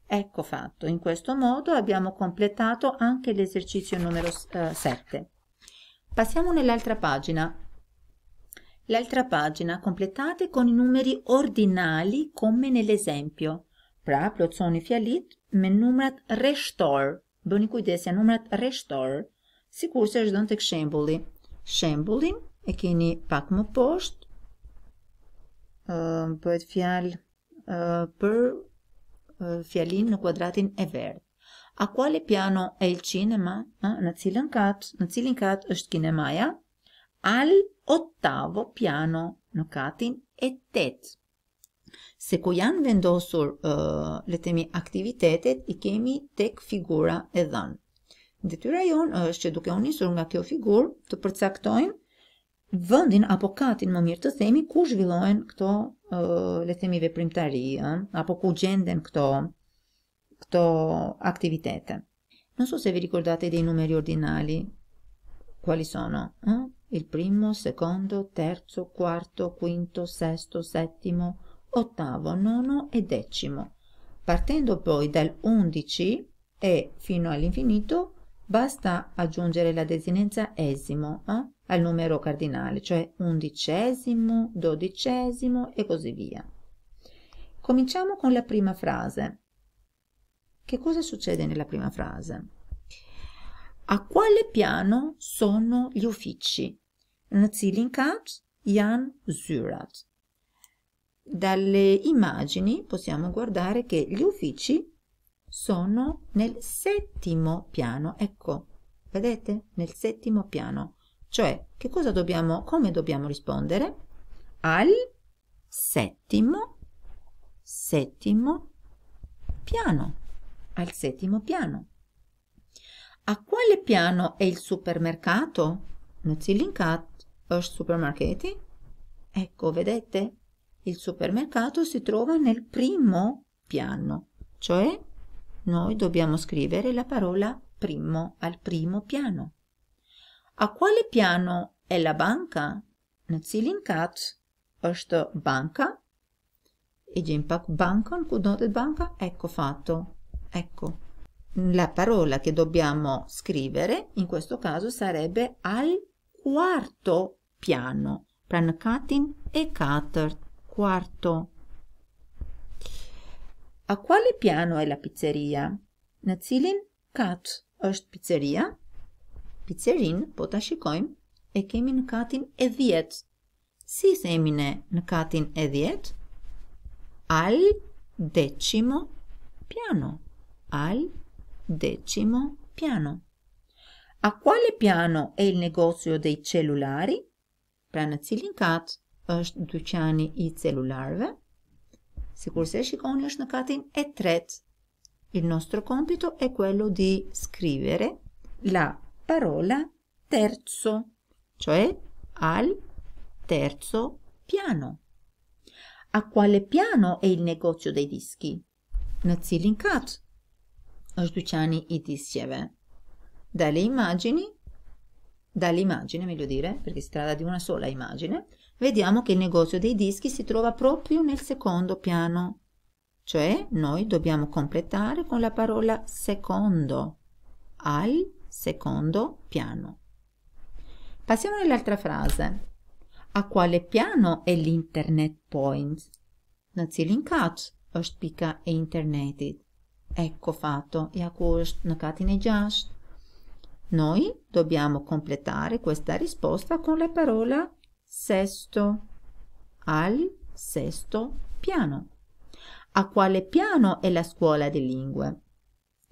Ecco fatto, in questo modo abbiamo completato anche l'esercizio numero eh, 7. Passiamo nell'altra pagina. L'altra pagina completate con i numeri ordinali come nell'esempio. pra plotësoni fjalit me numrat rreshtor. Bëni kujdes ja numrat rreshtor, sikurse është dhënë tek shembulli. Shembullin e keni pak më poshtë. ë uh, bëhet fjalë uh, për uh, fjalin në kuadratin e verë. A quale piano è il cinema? Ë në cilën kat? Në cilin kat është kinemaja? Al ottavo piano në katin e tetë se ku janë vendosur uh, le të themi aktivitetet i kemi tek figura e dhënë. Detyra jonë është që duke u nisur nga kjo figurë të përcaktojmë vendin apo katin më mirë të themi ku zhvillohen këto uh, le të themi veprimtari apo ku gjenden këto këto aktivitete. Non so se vi ricordate dei numeri ordinali quali sono? Eh? Il primo, secondo, terzo, quarto, quinto, sesto, settimo, ottavo, nono e decimo. Partendo poi dal 11 e fino all'infinito basta aggiungere la desinenza esimo eh, al numero cardinale, cioè undicesimo, dodicesimo e così via. Cominciamo con la prima frase. Che cosa succede nella prima frase? A quale piano sono gli uffici? Nazilinkat Jan Zurat dalle immagini possiamo guardare che gli uffici sono nel settimo piano. Ecco, vedete? Nel settimo piano. Cioè, che cosa dobbiamo, come dobbiamo rispondere? Al settimo, settimo piano. Al settimo piano. A quale piano è il supermercato? Non si linkat, supermarketi? Ecco, vedete? Il supermercato si trova nel primo piano, cioè noi dobbiamo scrivere la parola primo al primo piano. A quale piano è la banca? Në cilin kat është banka? E gjejmë pak bankën, ku banka? Ecco fatto. Ecco. La parola che dobbiamo scrivere in questo caso sarebbe al quarto piano. Pra katin e katert quarto. A quale piano è la pizzeria? Në cilin kat është pizzeria? Pizzerin, po ta shikojmë, e kemi në katin e dhjetë. Si themi ne në katin e dhjetë? Al decimo piano. Al decimo piano. A quale piano è il negozio dei cellulari? Pra në cilin katë është dyqani i celularëve. Sikur se shikoni është në katin e tretë. Il nostro compito è quello di scrivere la parola terzo, cioè al terzo piano. A quale piano è il negozio dei dischi? Në cilin kat? është dyqani i disqeve. Dalle immagini, dalle immagini meglio dire, perché si tratta di una sola immagine, vediamo che il negozio dei dischi si trova proprio nel secondo piano, cioè noi dobbiamo completare con la parola secondo, al secondo piano. Passiamo all'altra frase. A quale piano è l'internet point? Na cilinkat është pika e internetit. Ecco fatto, ja ku është në katin e gjashtë. Noi dobbiamo completare questa risposta con la parola sesto al sesto piano. A quale piano è la scuola di lingue?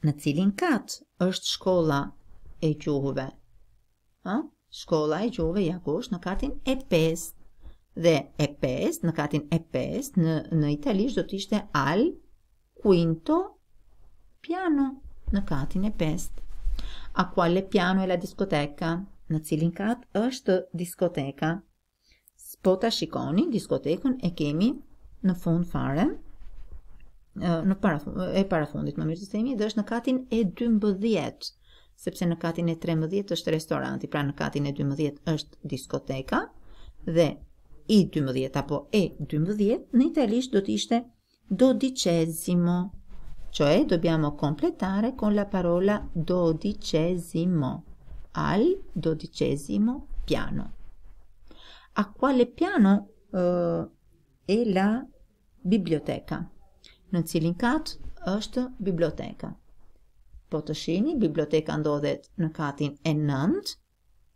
Në cilin kat është shkolla e gjuhëve? Ha? Shkolla e gjuhëve ja gosh në katin e 5. Dhe e 5 në katin e 5 në në italisht do të ishte al quinto piano në katin e 5. A quale piano è la discoteca? Në cilin kat është diskoteka? Po shikoni, diskotekën e kemi në fund fare, në para, e para fundit, më mirë të themi, dhe është në katin e 12, sepse në katin e 13 është restoranti, pra në katin e 12 është diskoteka, dhe i 12 apo e 12 në italisht do të ishte dodicesimo, cioè dobbiamo completare con la parola dodicesimo al dodicesimo piano a quale piano uh, è la biblioteca? Në cilin katë është biblioteka. Po të shini, biblioteka ndodhet në katin e nëndë,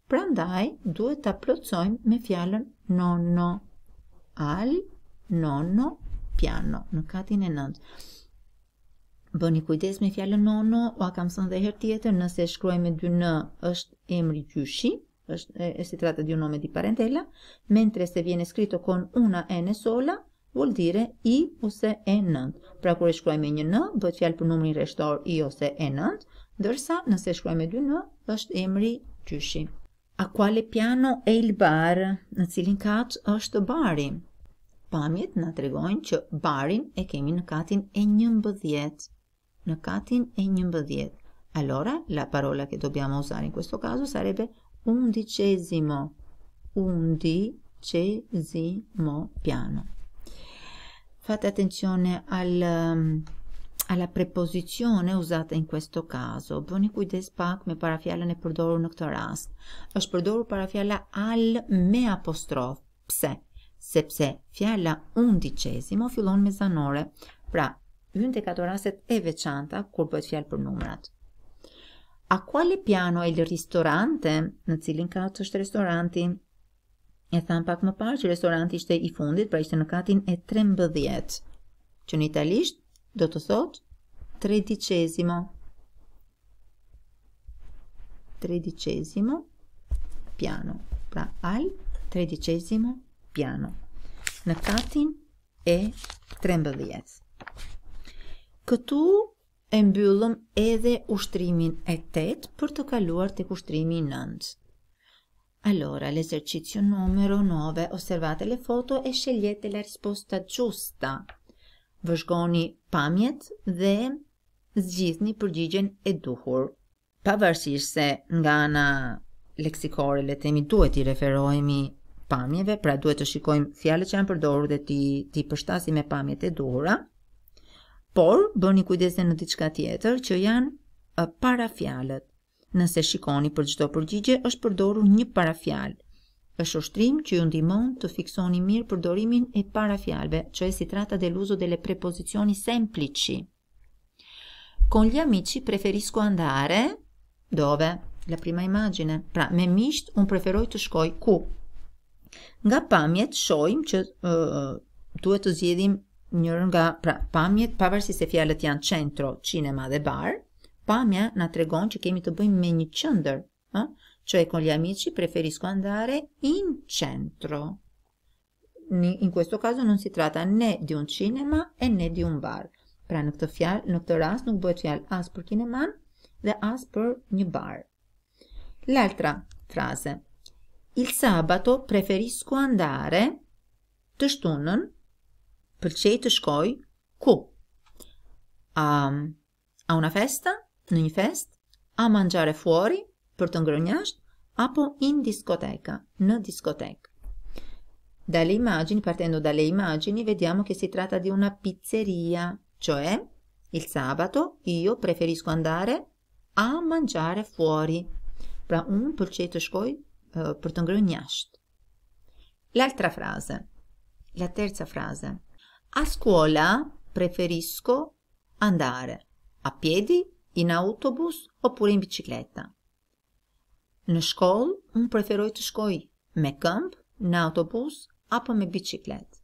pra ndaj duhet të plotsojmë me fjallën nono al, nono piano, në katin e nëndë. Bëni kujdes kujtes me fjallën nono, o a kam sënë dhe her tjetër, nëse shkruaj me dy në, është emri gjyshi, është e si tratta di un nome di parentela, mentre se viene scritto con una n sola, vuol dire i ose e nën. Pra kur e shkruajmë një n, bëhet fjalë për numrin rreshtor i ose e nën, ndërsa nëse e me dy n, është emri gjyshi. A quale piano è il bar? Në cilin kat është bari? Pamjet na tregojnë që barin e kemi në katin e 11. Në katin e 11. Allora, la parola che dobbiamo usare in questo caso sarebbe undicesimo undicesimo piano fate attenzione al um, alla preposizione usata in questo caso boni cui des pak me para e ne në këtë rast është përdorur para al me apostrof pse sepse fjala undicesimo fillon me zanore pra hyn te katë raste veçanta kur bëhet fjalë për numrat A quale piano è il ristorante? Në cilin katë është restoranti? E thamë pak më parë që restoranti ishte i fundit, pra ishte në katin e 13. Që në italisht do të thotë tredicesimo. Tredicesimo piano. Pra al tredicesimo piano. Në katin e 13. Këtu e mbyllëm edhe ushtrimin e 8 për të kaluar të ushtrimi 9. Allora, l'esercizio numero 9, osservate le foto e scegliete la risposta giusta. Vëshgoni pamjet dhe zgjithni përgjigjen e duhur. Pavarësisht se nga ana leksikore le themi duhet i referohemi pamjeve, pra duhet të shikojmë fjalët që janë përdorur dhe ti ti përshtasim me pamjet e duhura. Por, bëni edhe në diçka tjetër që janë parafjalët. Nëse shikoni për çdo përgjigje është përdorur një parafjalë. Është ushtrim që ju ndihmon të fiksoni mirë përdorimin e parafjalëve, që e si tratta dell'uso delle preposizioni semplici. Con gli amici preferisco andare dove? La prima immagine. Pra, me miqt un preferoj të shkoj ku? Nga pamjet shohim që uh, duhet të zgjedhim njërën nga pra, pamjet, pavarësi se fjalët janë centro, cinema dhe bar, pamja na tregon që kemi të bëjmë me një qëndër, ha? që e kon ljamici preferisko andare in centro. Në in questo caso non si tratta né di un cinema e né di un bar. Pra në këtë fjalë, në këtë rast nuk bëhet fjalë as për kineman dhe as për një bar. L'altra frase. Il sabato preferisco andare të shtunën Percetuskoj ku. A, a una festa, in fest, a mangiare fuori, portongrognage, apo in discoteca, no discoteca. Dalle immagini, partendo dalle immagini, vediamo che si tratta di una pizzeria, cioè il sabato io preferisco andare a mangiare fuori. Pra un polcetoskoj eh, portongrognast. L'altra frase, la terza frase. A scuola preferisco andare a piedi, in autobus oppure in bicicletta. Në shkollë un preferoj të shkoj me këmbë, në autobus apo me bicicletë.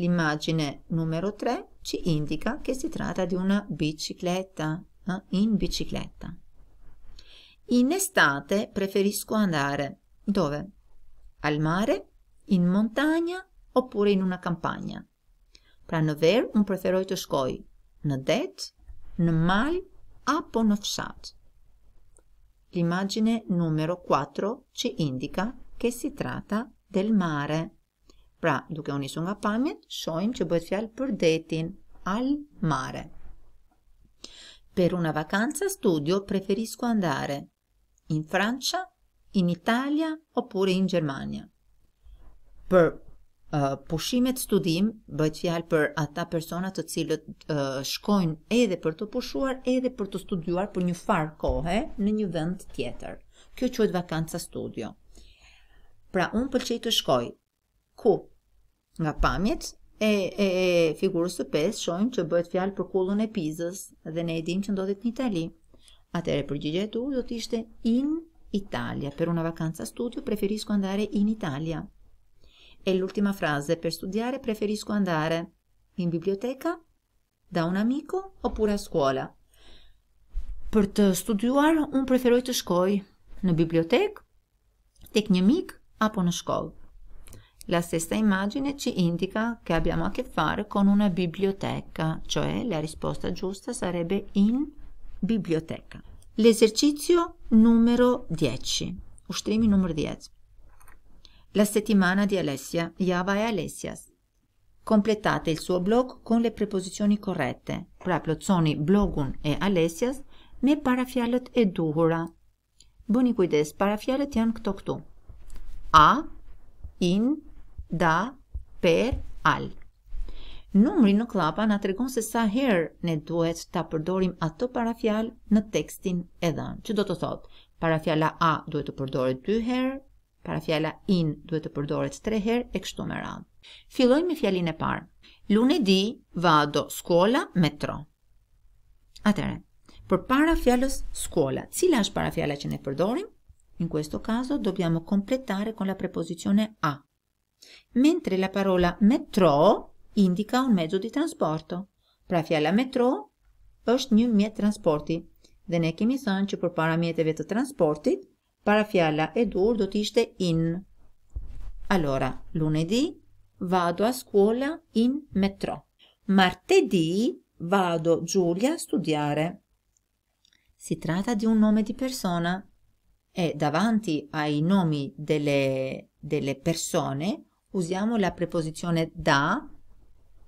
L'immagine numero 3 ci indica che si tratta di una bicicletta, eh? in bicicletta. In estate preferisco andare dove? Al mare, in montagna oppure in una campagna. Pra në verë unë preferoj të shkoj në det, në mal apo në fshat. L'immagine numero 4 ci indica che si tratta del mare. Pra, duke u nisur nga pamjet, shohim që bëhet fjalë për detin, al mare. Per una vacanza studio preferisco andare in Francia, in Italia oppure in Germania. Per pushimet studim bëhet fjalë për ata persona të cilët uh, shkojnë edhe për të pushuar edhe për të studiuar për një far kohë në një vend tjetër. Kjo quhet vakanca studio. Pra un pëlqej të shkoj ku nga pamjet e, e, e figurës së 5 shohim që bëhet fjalë për kullun e Pizës dhe ne e dimë që ndodhet në Itali. Atëherë përgjigjja e tu do të ishte in Italia. Per una vacanza studio preferisco andare in Italia. E l'ultima frase per studiare preferisco andare in biblioteca, da un amico oppure a scuola. Për të studiuar un preferoj të shkoj në bibliotekë, tek një mik apo në shkollë. La stessa immagine ci indica che abbiamo a che fare con una biblioteca, cioè la risposta giusta sarebbe in biblioteca. L'esercizio numero 10. Ushtrimi numero 10. La settimana di Alessia, Java e Alessias. Completate il suo blog con le preposizioni corrette, pra plotsoni blogun e Alessias, me parafialet e duhura. Bëni kujdes, parafialet janë këto këtu. A, in, da, per, al. Numri në klapa na tregon se sa herë ne duhet ta përdorim ato parafjalë në tekstin e dhënë. Që do të thotë, parafjala A duhet të përdoret 2 herë, Para fjala in duhet të përdoret 3 herë e kështu me radhë. Fillojmë me fjalinë e parë. Lunedì vado a scuola metro. Atëre. Për para fjalës scuola, cila është para që ne përdorim? In questo caso dobbiamo completare con la preposizione a. Mentre la parola metro indica un mezzo di trasporto. Pra metro është një mjet transporti. Dhe ne kemi thënë që për para mjeteve të transportit Parafjala e Dur do të in. Allora, lunedì vado a scuola in metro. Martedì vado Giulia a studiare. Si tratta di un nome di persona e davanti ai nomi delle, delle persone usiamo la preposizione da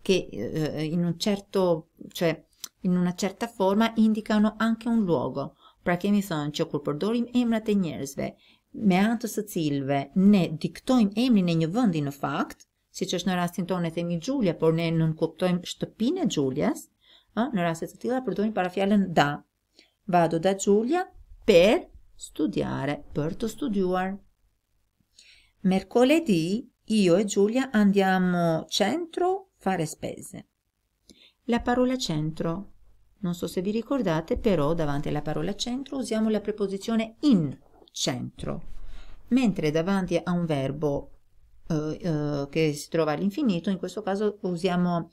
che eh, in un certo, cioè in una certa forma indicano anche un luogo. Pra kemi thënë që kur përdorim emrat e njerëzve me anë të së cilëve ne diktojmë emrin e një vendi në fakt, siç është në rastin tonë themi Xhulia, por ne nuk kuptojmë shtëpinë e Xhulias, ë, në raste të tilla përdorim parafjalën da. Vado da Xhulia per studiare, për të studiuar. Mercoledì io e Giulia andiamo centro fare spese. La parola centro Non so se vi ricordate, però davanti alla parola centro usiamo la preposizione in centro, mentre davanti a un verbo eh, eh, che si trova all'infinito, in questo caso usiamo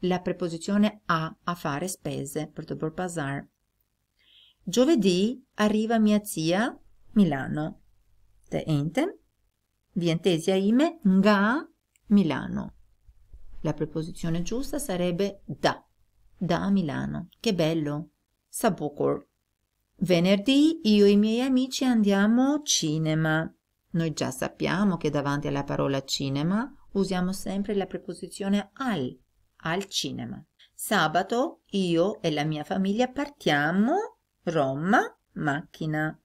la preposizione a, a fare spese, per bazar. Giovedì arriva mia zia Milano. Te ente, vientesia ime, nga Milano. La preposizione giusta sarebbe da da Milano. Che bello! Sabucor. Venerdì io e i miei amici andiamo cinema. Noi già sappiamo che davanti alla parola cinema usiamo sempre la preposizione al, al cinema. Sabato io e la mia famiglia partiamo Roma macchina.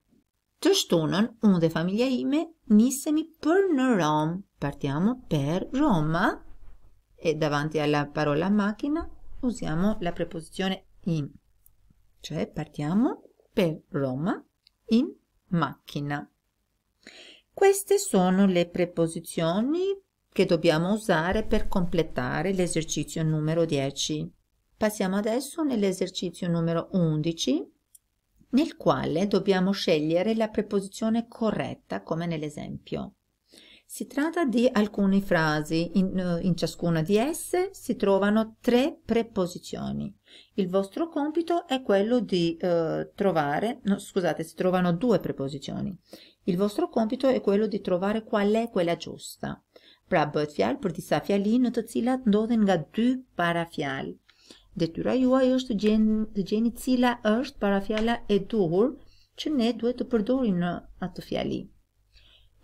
Terstunen unde famigliaime nissemi per Rom. Partiamo per Roma. E davanti alla parola macchina usiamo la preposizione in, cioè partiamo per Roma in macchina. Queste sono le preposizioni che dobbiamo usare per completare l'esercizio numero 10. Passiamo adesso nell'esercizio numero 11, nel quale dobbiamo scegliere la preposizione corretta come nell'esempio. Si tratta di alcune frasi, in, eh, in, ciascuna di esse si trovano tre preposizioni. Il vostro compito è quello di eh, trovare, no, scusate, si trovano due preposizioni. Il vostro compito è quello di trovare qual è quella giusta. Pra bëhet fjalë për disa fjali në të cilat ndodhen nga dy parafjalë. Detyra juaj e duhur që ne duhet të përdorim atë fjali.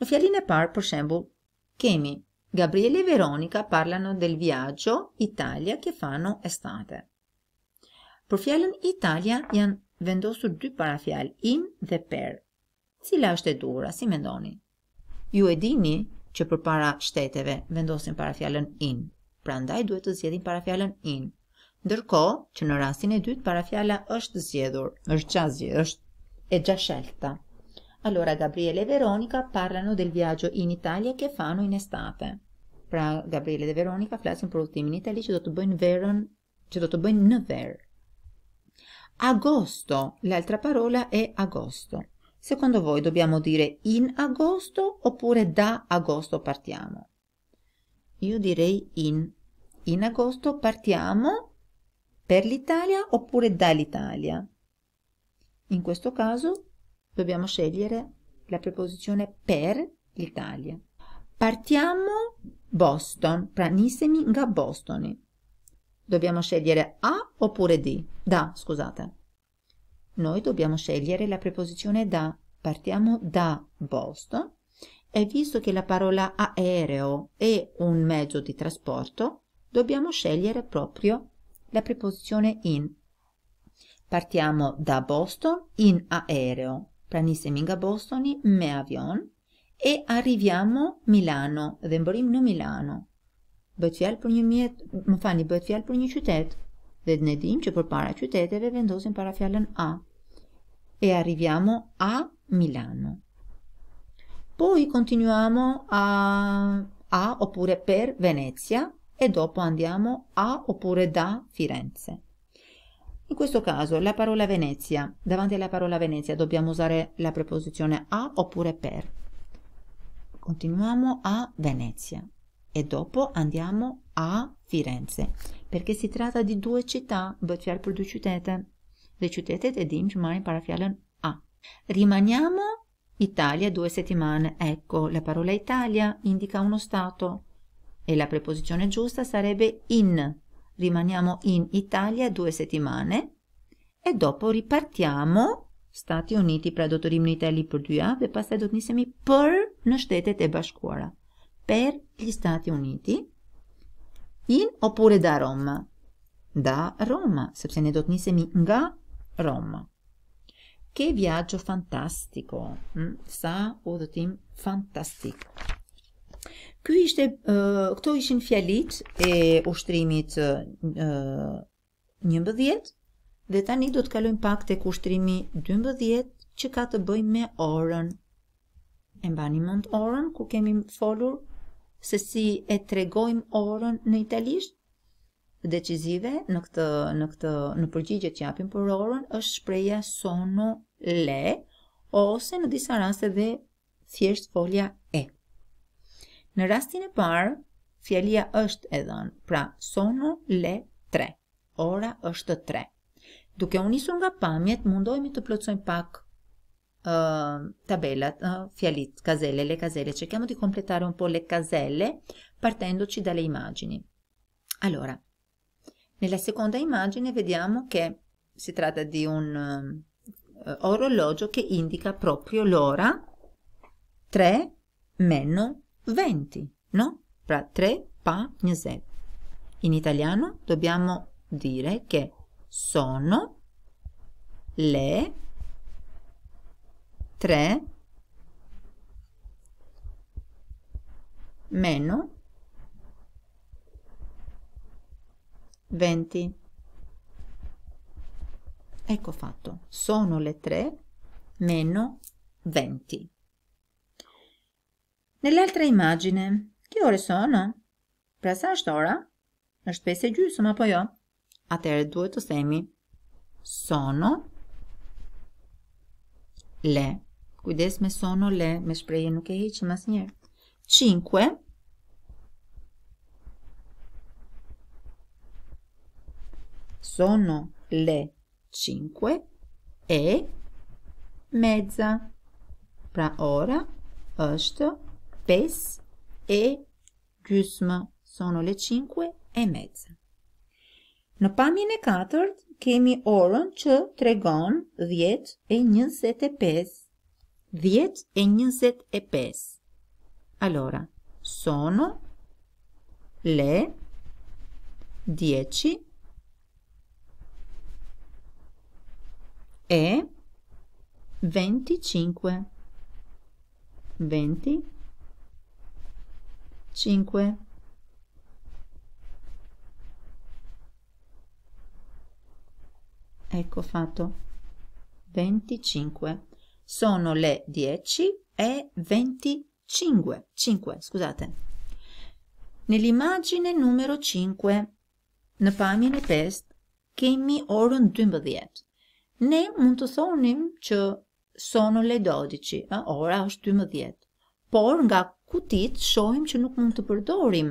Në fjallin e parë, për shembul, kemi Gabriele e Veronica parlano del viaggio Italia che fanno estate. Për fjalën Italia janë vendosur dy parafjalë in dhe per. Cila është e dur, si mendoni? Ju e dini që për para shteteve vendosin parafjalën in, pra ndaj duhet të zjedhin parafjalën in. Ndërko që në rastin e dytë parafjala është zjedhur, është qa zjedhur, është e gjashelta. Allora Gabriele e Veronica parlano del viaggio in Italia che fanno in estate. Pra Gabriele e Veronica flashen për udhimin në Itali që do të bëjnë verën, që do të Agosto, l'altra parola è agosto. Secondo voi dobbiamo dire in agosto oppure da agosto partiamo? Io direi in. In agosto partiamo per l'Italia oppure dall'Italia? In questo caso dobbiamo scegliere la preposizione per l'Italia. Partiamo Boston, pranissimi da Boston. Dobbiamo scegliere a oppure di, da, scusate. Noi dobbiamo scegliere la preposizione da. Partiamo da Boston e visto che la parola aereo è un mezzo di trasporto, dobbiamo scegliere proprio la preposizione in. Partiamo da Boston in aereo Pra nisemi nga Bostoni me avion e arriviamo Milano dhe mbërim në Milano. Bëhet fjalë për një mjet, më fani, bëhet fjal për një qytet dhe ne dimë që përpara qyteteve vendosin para fjalën A. E arriviamo a Milano. Poi continuiamo a a oppure per Venezia e dopo andiamo a oppure da Firenze. In questo caso la parola Venezia, davanti alla parola Venezia dobbiamo usare la preposizione a oppure per. Continuiamo a Venezia e dopo andiamo a Firenze, perché si tratta di due città, bet fjalë për dy qytete. Dhe qytetet e dim a. Rimaniamo Italia due settimane. Ecco, la parola Italia indica uno stato e la preposizione giusta sarebbe in rimaniamo in Italia due settimane e dopo ripartiamo Stati Uniti, pra do të rim në Itali për dy javë dhe pastaj do të nisemi për në Shtetet e Bashkuara. Per gli Stati Uniti in oppure da Roma? Da Roma, sepse ne do të nisemi nga Roma. Che viaggio fantastico, mm? sa udhëtim fantastik. Ky ishte këto ishin fjalit e ushtrimit 11 dhe tani do të kalojmë pak tek ushtrimi 12 që ka të bëjë me orën. E mbani mend orën ku kemi folur se si e tregojmë orën në italisht? Decizive në këtë në këtë në përgjigje që japim për orën është shprehja sono le ose në disa raste dhe thjesht folja Në rastin e parë, fjalia është e dhënë, pra sono le 3. Ora është 3. Duke u nisur nga pamjet, mundohemi të plotësojmë pak Uh, tabelat, uh, fialit, caselle, le caselle. Cerchiamo di completare un po' le caselle partendoci dalle immagini. Allora, nella seconda immagine vediamo che si tratta di un uh, orologio che indica proprio l'ora 3 meno 3. 20, no? Pra tre pa gnese. In italiano dobbiamo dire che sono le tre meno 20. Ecco fatto, sono le 3 meno 20. Nell'altra immagine, che ore sono? Pra sa është ora? është pesë e gjysëm apo jo? Atere duhet të themi sono le. Kujdes me sono le, me shpreje nuk e heqim njerë. 5 Sono le 5 e mezza. Pra ora është 5 e gjysmë sono le 5 e mezza. Në pamjen e katërt kemi orën që tregon 10 e 25. 10 e 25. Allora, sono le 10 e 25. 5 Ecco fatto 25 Sono le 10 e 25 5 scusate Nell'immagine numero 5 Në pamjen e 5 kemi orën 12 Ne mund të thonim që sono le 12 a, Ora është 12 Por nga kutit shohim që nuk mund të përdorim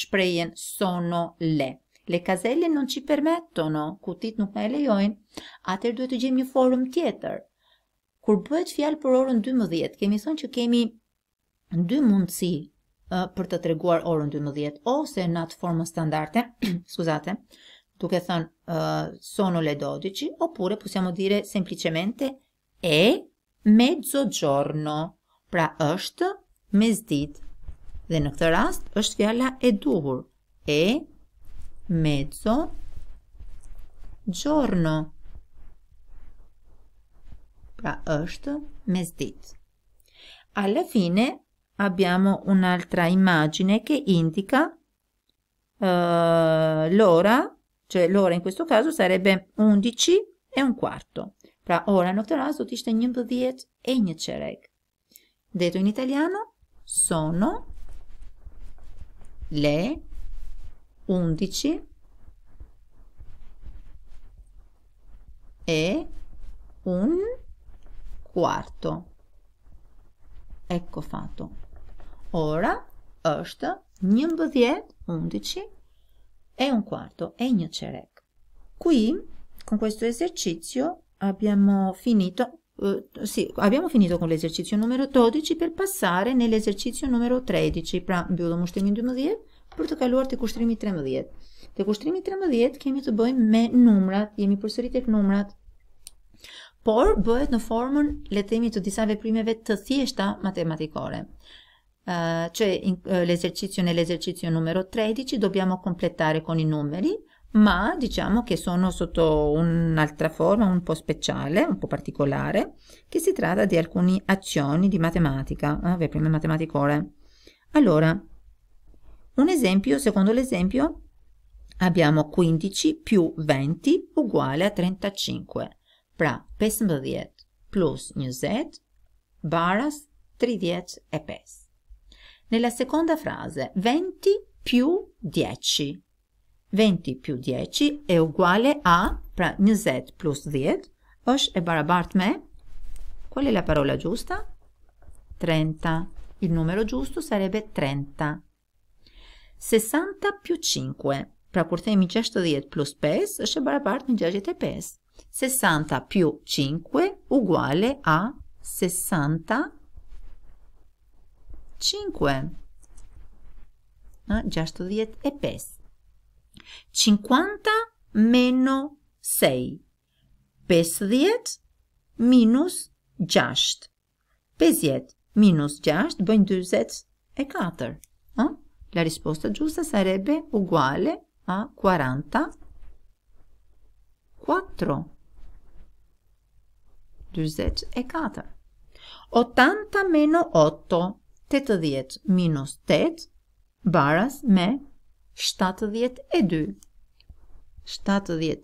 shprejen sono le. Le kazelle non ci permettono, kutit nuk me lejojnë, atër duhet të gjem një forum tjetër. Kur bëhet fjalë për orën 12, kemi thënë që kemi dy mundësi për të treguar orën 12 ose në atë formë standarde, skuzate, duke thënë sono le 12, oppure possiamo dire semplicemente e mezzogiorno, pra është Me zdit. Dhe në këtë rast është fjalla e duhur. E, mezzo, giorno. Pra është me zdit. Alla fine abbiamo un'altra immagine che indica uh, l'ora, cioè l'ora in questo caso sarebbe 11 e un quarto. Pra ora, në këtë rast, do të ishte 11 e një qerek. Deto in italiano, sono le 11 e un quarto. Ecco fatto. Ora është 11, undici e un quarto e një cerek. Qui con questo esercizio abbiamo finito sì, abbiamo finito con l'esercizio numero 12 per passare nell'esercizio numero 13, pra mbyllëm ushtrimin 12 për të kaluar tek ushtrimi 13. Tek ushtrimi 13 kemi të bëjmë me numrat, jemi përsëri tek numrat. Por bëhet në formën le të themi të disa veprimeve të thjeshta matematikore. Uh, që uh, l'esercizio nell'esercizio numero 13 dobbiamo completare con i numeri ma diciamo che sono sotto un'altra forma un po' speciale, un po' particolare, che si tratta di alcune azioni di matematica, ah, vabbè, prima matematicole. Allora, un esempio, secondo l'esempio, abbiamo 15 più 20 uguale a 35. Pra 15 plus 90 baras 30 e pes. Nella seconda frase, 20 più 10 20 più 10 è uguale a, pra një zet plus 10, është e barabart me, qual è la parola giusta? 30. Il numero giusto sarebbe 30. 60 più 5, pra kur themi 60 plus 5, është e barabart me 65. 60 più 5 uguale a 65. Ah, e 65. Cinquanta meno sei. Pesdhjet minus gjasht. Pesdhjet minus gjasht bëjnë dyzet e katër. La risposta gjusta sarebbe uguale a 44 Ottanta meno otto, 8, 80 minus tete, baras me 72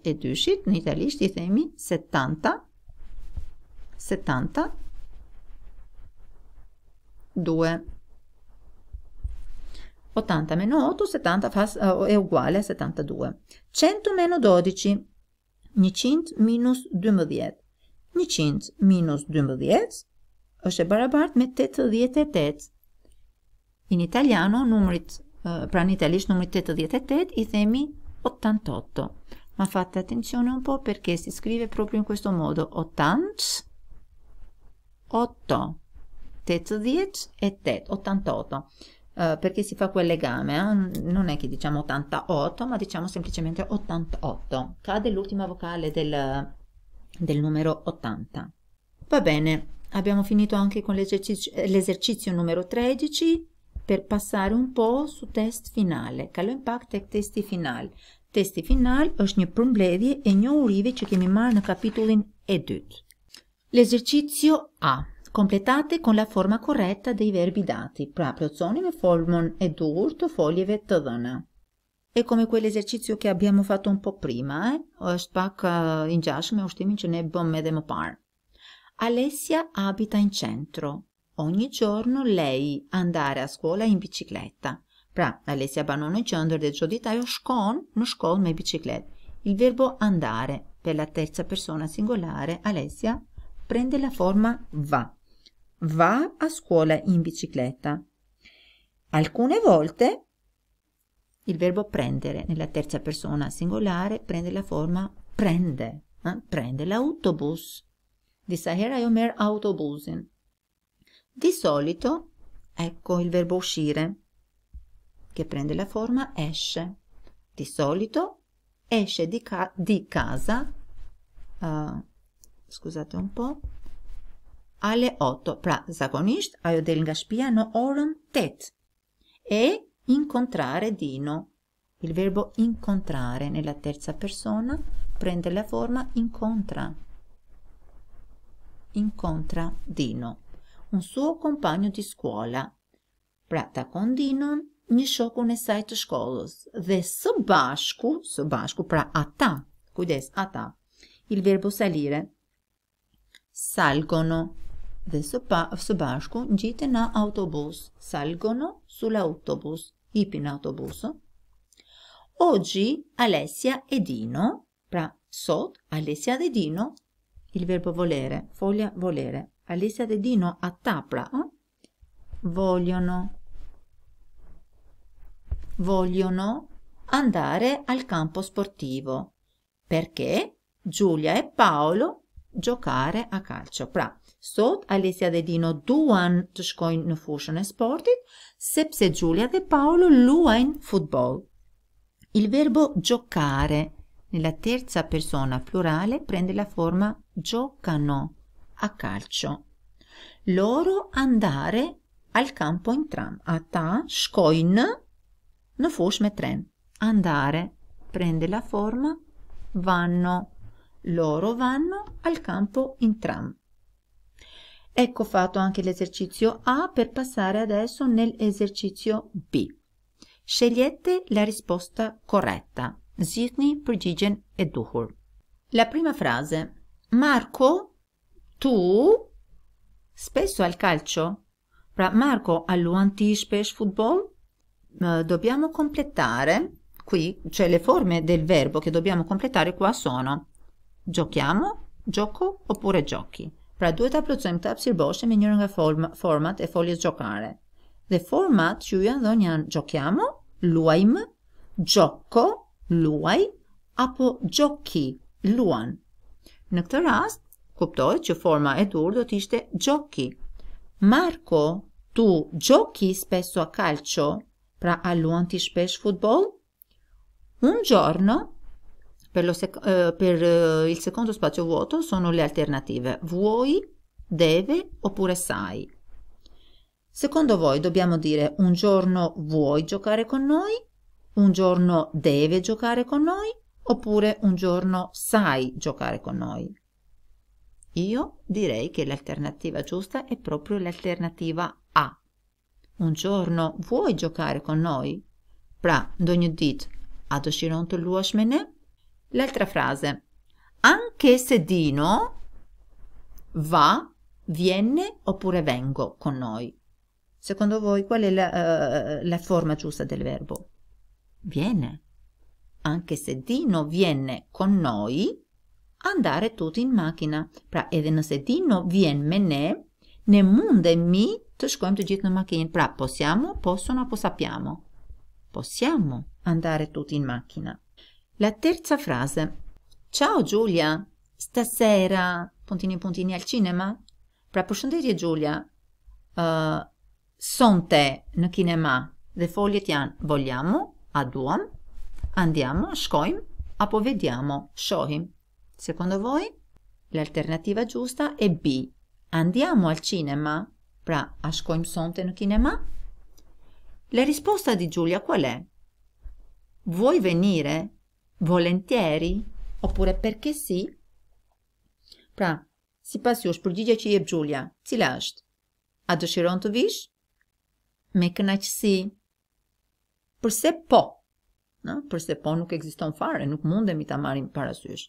e 2 shit në italisht i themi 70 70 2 80-8 e uguale 72 100-12 100-12 është e barabart me 88 in italiano numërit pra në italisht numri 88 i themi 88. Ma fate attenzione un po' perché si scrive proprio in questo modo 80 8 10 e 10 88 uh, perché si fa quel legame eh? non è che diciamo 88 ma diciamo semplicemente 88 cade l'ultima vocale del, del numero 80 va bene abbiamo finito anche con l'esercizio numero 13 per pasare un po su test finale. Kalojmë pak tek testi final. Testi final është një përmbledhje e një urive që kemi marrë në kapitullin e dytë. L'esercizio A. Completate con la forma corretta dei verbi dati, pra plozzoni me formon e dur të foljeve të dhëna. E come quell'esercizio che abbiamo fatto un po' prima, eh? është pak uh, eh, in gjashme ushtimin që ne bëm edhe më parë. Alessia abita in centro, ogni giorno lei andare a scuola in bicicletta. Pra, Alessia Banone c'è under del gioditaio scon, non scon, ma bicicletta. Il verbo andare per la terza persona singolare, Alessia, prende la forma va. Va a scuola in bicicletta. Alcune volte il verbo prendere nella terza persona singolare prende la forma prende, eh? prende l'autobus. Die Sahara Yomer Autobusen. Di solito, ecco il verbo uscire, che prende la forma esce. Di solito esce di, ca di casa, uh, scusate un po', alle 8. Pra zakonisht ajo del nga shtëpia në orën E incontrare Dino. Il verbo incontrare nella terza persona prende la forma incontra. Incontra Dino. un suo compagno di scuola. Pra ta kondinon një shoku në saj të shkollës dhe së bashku, së bashku pra ata, kujdes, ata, il verbo salire, salgono dhe së, pa, së bashku në gjitë në autobus, salgono su autobus, ipin autobus. Oggi, Alessia e Dino, pra sot, Alessia dhe Dino, il verbo volere, folja volere, Alice De Dino a Tapra eh? vogliono, vogliono andare al campo sportivo perché Giulia e Paolo giocare a calcio. Pra, sot Alicia De Dino duan të shkojnë në fushën e sportit, sepse Giulia dhe Paolo luajnë futbol. Il verbo giocare nella terza persona plurale prende la forma giocano a calcio loro andare al campo in tram a Tashkoin no fus med tren andare prende la forma vanno loro vanno al campo in tram Ecco fatto anche l'esercizio A per passare adesso nell'esercizio B. Scegliete la risposta corretta. Zitni, Prigigin e Duhur. La prima frase. Marco Tu? Spesso al calcio. Pra Marco a luanti spes futbol? Dobbiamo completare qui, cioè le forme del verbo che dobbiamo completare qua sono giochiamo, gioco oppure giochi. Pra duhet ta plotsojm ta hapsir boshe me njëra nga form format e foljes gjokare. Dhe format që janë dhon janë gjokjamo, luajm, gioco, luaj apo gjoki, luan. Në këtë rast Kuptohet që forma e dur do të ishte giochi. Marco, tu giochi spesso a calcio? Pra a luan ti shpesh futbol? Un giorno per, lo sec- eh, per eh, il secondo spazio vuoto sono le alternative vuoi, deve oppure sai. Secondo voi dobbiamo dire un giorno vuoi giocare con noi? Un giorno deve giocare con noi? Oppure un giorno sai giocare con noi? Io direi che l'alternativa giusta è proprio l'alternativa A. Un giorno vuoi giocare con noi? Pra, donjë ditë, a dëshiron të luash L'altra frase. Anche se Dino va, viene oppure vengo con noi. Secondo voi qual è la, uh, la forma giusta del verbo? Viene. Anche se Dino viene con noi, andare tutti in macchina. Pra edhe nëse ti no vjen me ne, ne mundemi të shkojmë të gjithë në makinë. Pra possiamo, possono, po, po, po sappiamo. Possiamo andare tutti in macchina. La terza frase. Ciao Giulia, stasera puntini puntini al cinema? Pra përshëndetje Giulia. Ë uh, sonte në kinema. Dhe foljet janë vogliamo, a duam, andiamo, shkojmë apo vediamo, shohim. Secondo voi, l'alternativa giusta è B. Andiamo al cinema? Pra, a shkojmë sonte në kinema? La risposta di Giulia qual è? Vuoi venire? Volentieri? Oppure perché sì? Pra, si pas ju shpërgjigja që jep Giulia, cila është? A dëshiron të vish? Me kënaqësi. Përse po? Në, përse po nuk ekziston fare, nuk mundemi ta marrim parasysh.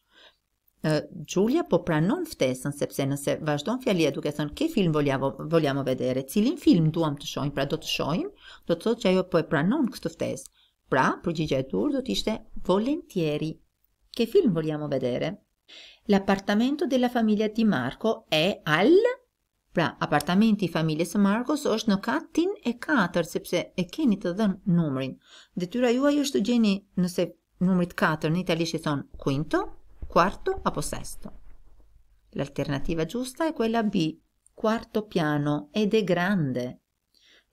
Julia po pranon ftesën sepse nëse vazhdon fjalia duke thënë ke film voljavo voljamo vedere, cilin film duam të shohim, pra do të shohim, do të thotë që ajo po e pranon këtë ftesë. Pra, përgjigja e tur do të ishte volentieri. Ke film voljamo vedere? L'appartamento della famiglia di Marco è al Pra, apartamenti i familjes së Marcos është në katin e 4 sepse e keni të dhënë numrin. Detyra juaj është të gjeni nëse numrit 4 në italisht i thon quinto, quarto a posesto. L'alternativa giusta è quella B, quarto piano ed è grande.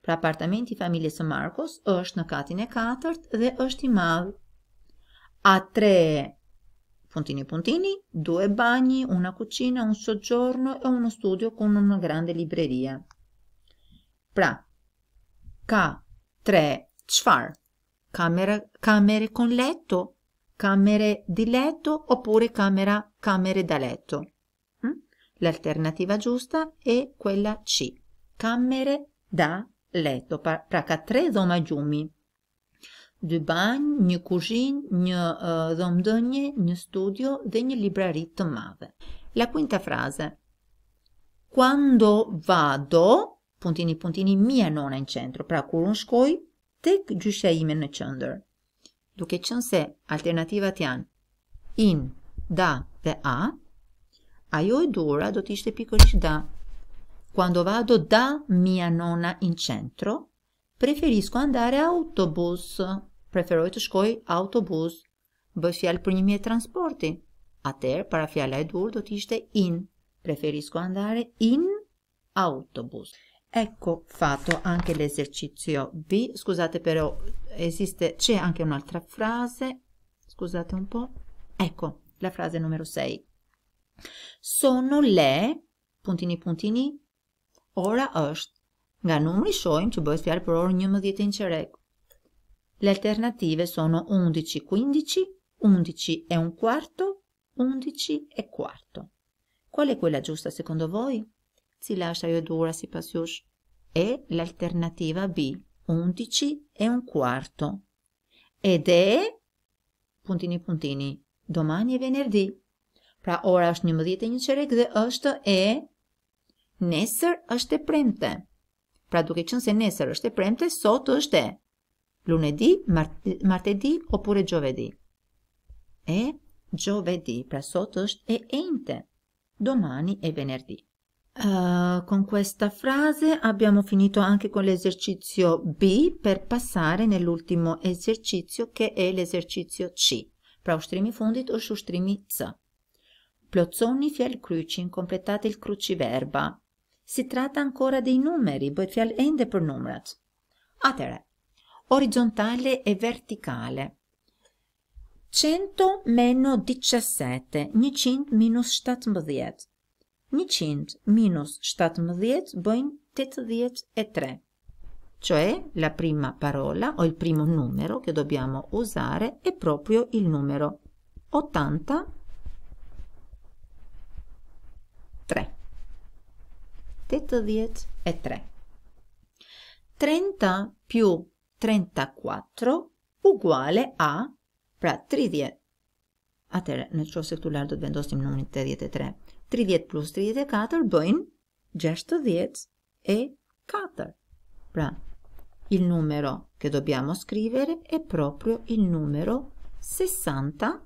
Për appartamenti famiglie San Marcos, është në katin e 4 dhe është i madh. Ha tre puntini puntini, due bagni, una cucina, un soggiorno e uno studio con una grande libreria. Pra, ka tre çfarë? camere con letto, camere di letto oppure camera, camere da letto. Mm? L'alternativa giusta è quella C, camere da letto, praca tre doma giumi. Dy banjë, një kuzhinë, një uh, eh, dhomdënje, studio dhe një librari të La quinta frase. Quando vado, puntini puntini mia nona in centro, pra kur unë shkoj tek gjyshja ime në duke qënë se alternativat janë in, da dhe a, ajo e dura do të ishte që da. Quando vado da mia nonna in centro, preferisco andare autobus. Preferoj të shkoj autobus. Bëj fjalë për një mjet transporti. atër para fjalla e dur do të ishte in. Preferisco andare in autobus. ecco fatto anche l'esercizio B scusate però esiste c'è anche un'altra frase scusate un po' ecco la frase numero 6 sono le puntini puntini ora është nga numri shohim që bëhet fjalë për orën 11 inqerek le alternative sono 11 15 11 e un quarto 11 e quarto qual è quella giusta secondo voi? cila është ajo dura si pas jush? E l'alternativa B, undici e un quarto. E e, puntini puntini, domani e venerdi. Pra ora është një mëdhjet e një qerek dhe është e, nesër është e premte. Pra duke qenë se nesër është e premte, sot është e, lunedi, mart martedi, opure gjovedi. E, gjovedi, pra sot është e ente, domani e venerdi. Uh, con questa frase abbiamo finito anche con l'esercizio B per passare nell'ultimo esercizio che è l'esercizio C. Prav shtrimi fundit është ushtrimi C. Plotsoni fjalë kryqin, kompletate il cruciverba. Si tratta ancora dei numeri, bëhet fjalë ende për numrat. Atëre, orizzontale e verticale. 100 meno 17, 100 minus 17. 100 minus 17 bëjnë 83, cioè la prima parola o il primo numero che dobbiamo usare è proprio il numero 83. 83. 30 più 34 uguale a pra 30. A ter, në qëse këtu lartë do të vendosim numrin 33. 30 plus 34 bëjnë 60 e 4. Pra, il numero che dobbiamo scrivere e proprio il numero 60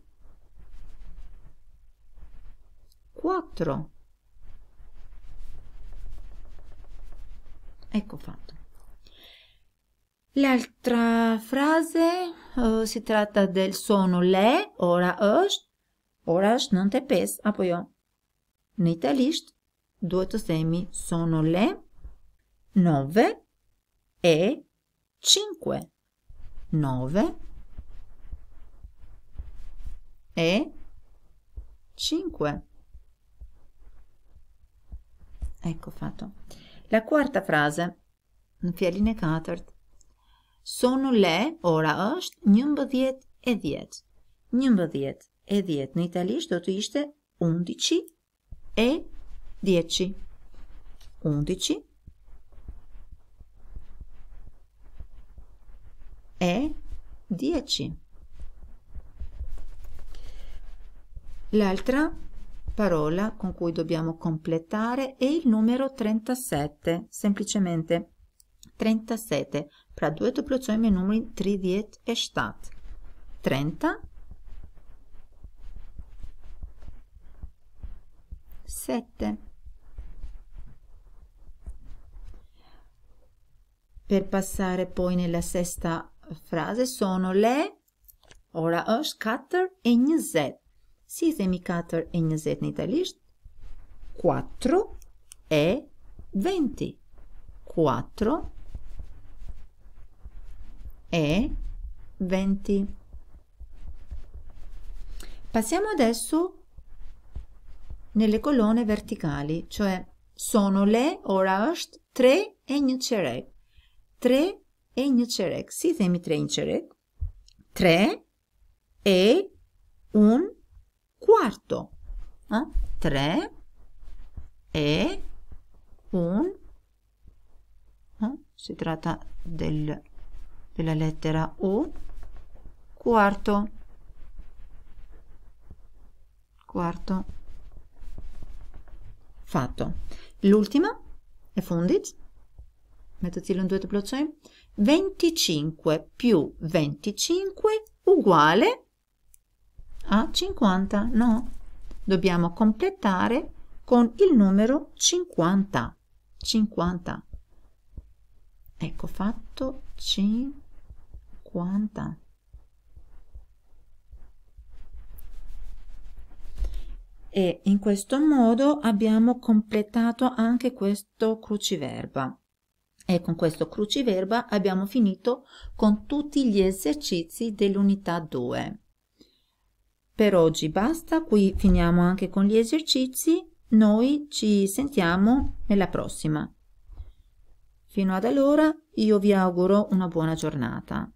4 Ecco fatto. L'altra frase uh, si tratta del sono le ora është ora është 95 apo jo? në italisht duhet të themi sono le nove e cinque. Nove e cinque. Ecco fatto. La quarta frase, në fjallin e katërt, sono le, ora është, një mbëdhjet e djetë. Një mbëdhjet e djetë në italisht do të ishte undici e 10, 11 e 10. L'altra parola con cui dobbiamo completare è il numero 37, semplicemente 37. Pra due doppiazioni doplozzojmë e stat. 30 7 per passare poi nella sesta frase sono le ora është 4 e 20 si i themi 4 e 20 in italisht 4 e 20 4 e 20 passiamo adesso nelle colonne verticali, cioè sono le, ora është, tre e një qerek. Tre e një qerek. Si themi tre e një qerek? Tre e un quarto. Eh? Tre e un... Eh? Si tratta del, della lettera U. Quarto. Quarto fatto. L'ultima è fundit, mettetelo in due plocce, 25 più 25 uguale a 50, no? Dobbiamo completare con il numero 50, 50. Ecco fatto 50. e in questo modo abbiamo completato anche questo cruciverba e con questo cruciverba abbiamo finito con tutti gli esercizi dell'unità 2 per oggi basta qui finiamo anche con gli esercizi noi ci sentiamo nella prossima fino ad allora io vi auguro una buona giornata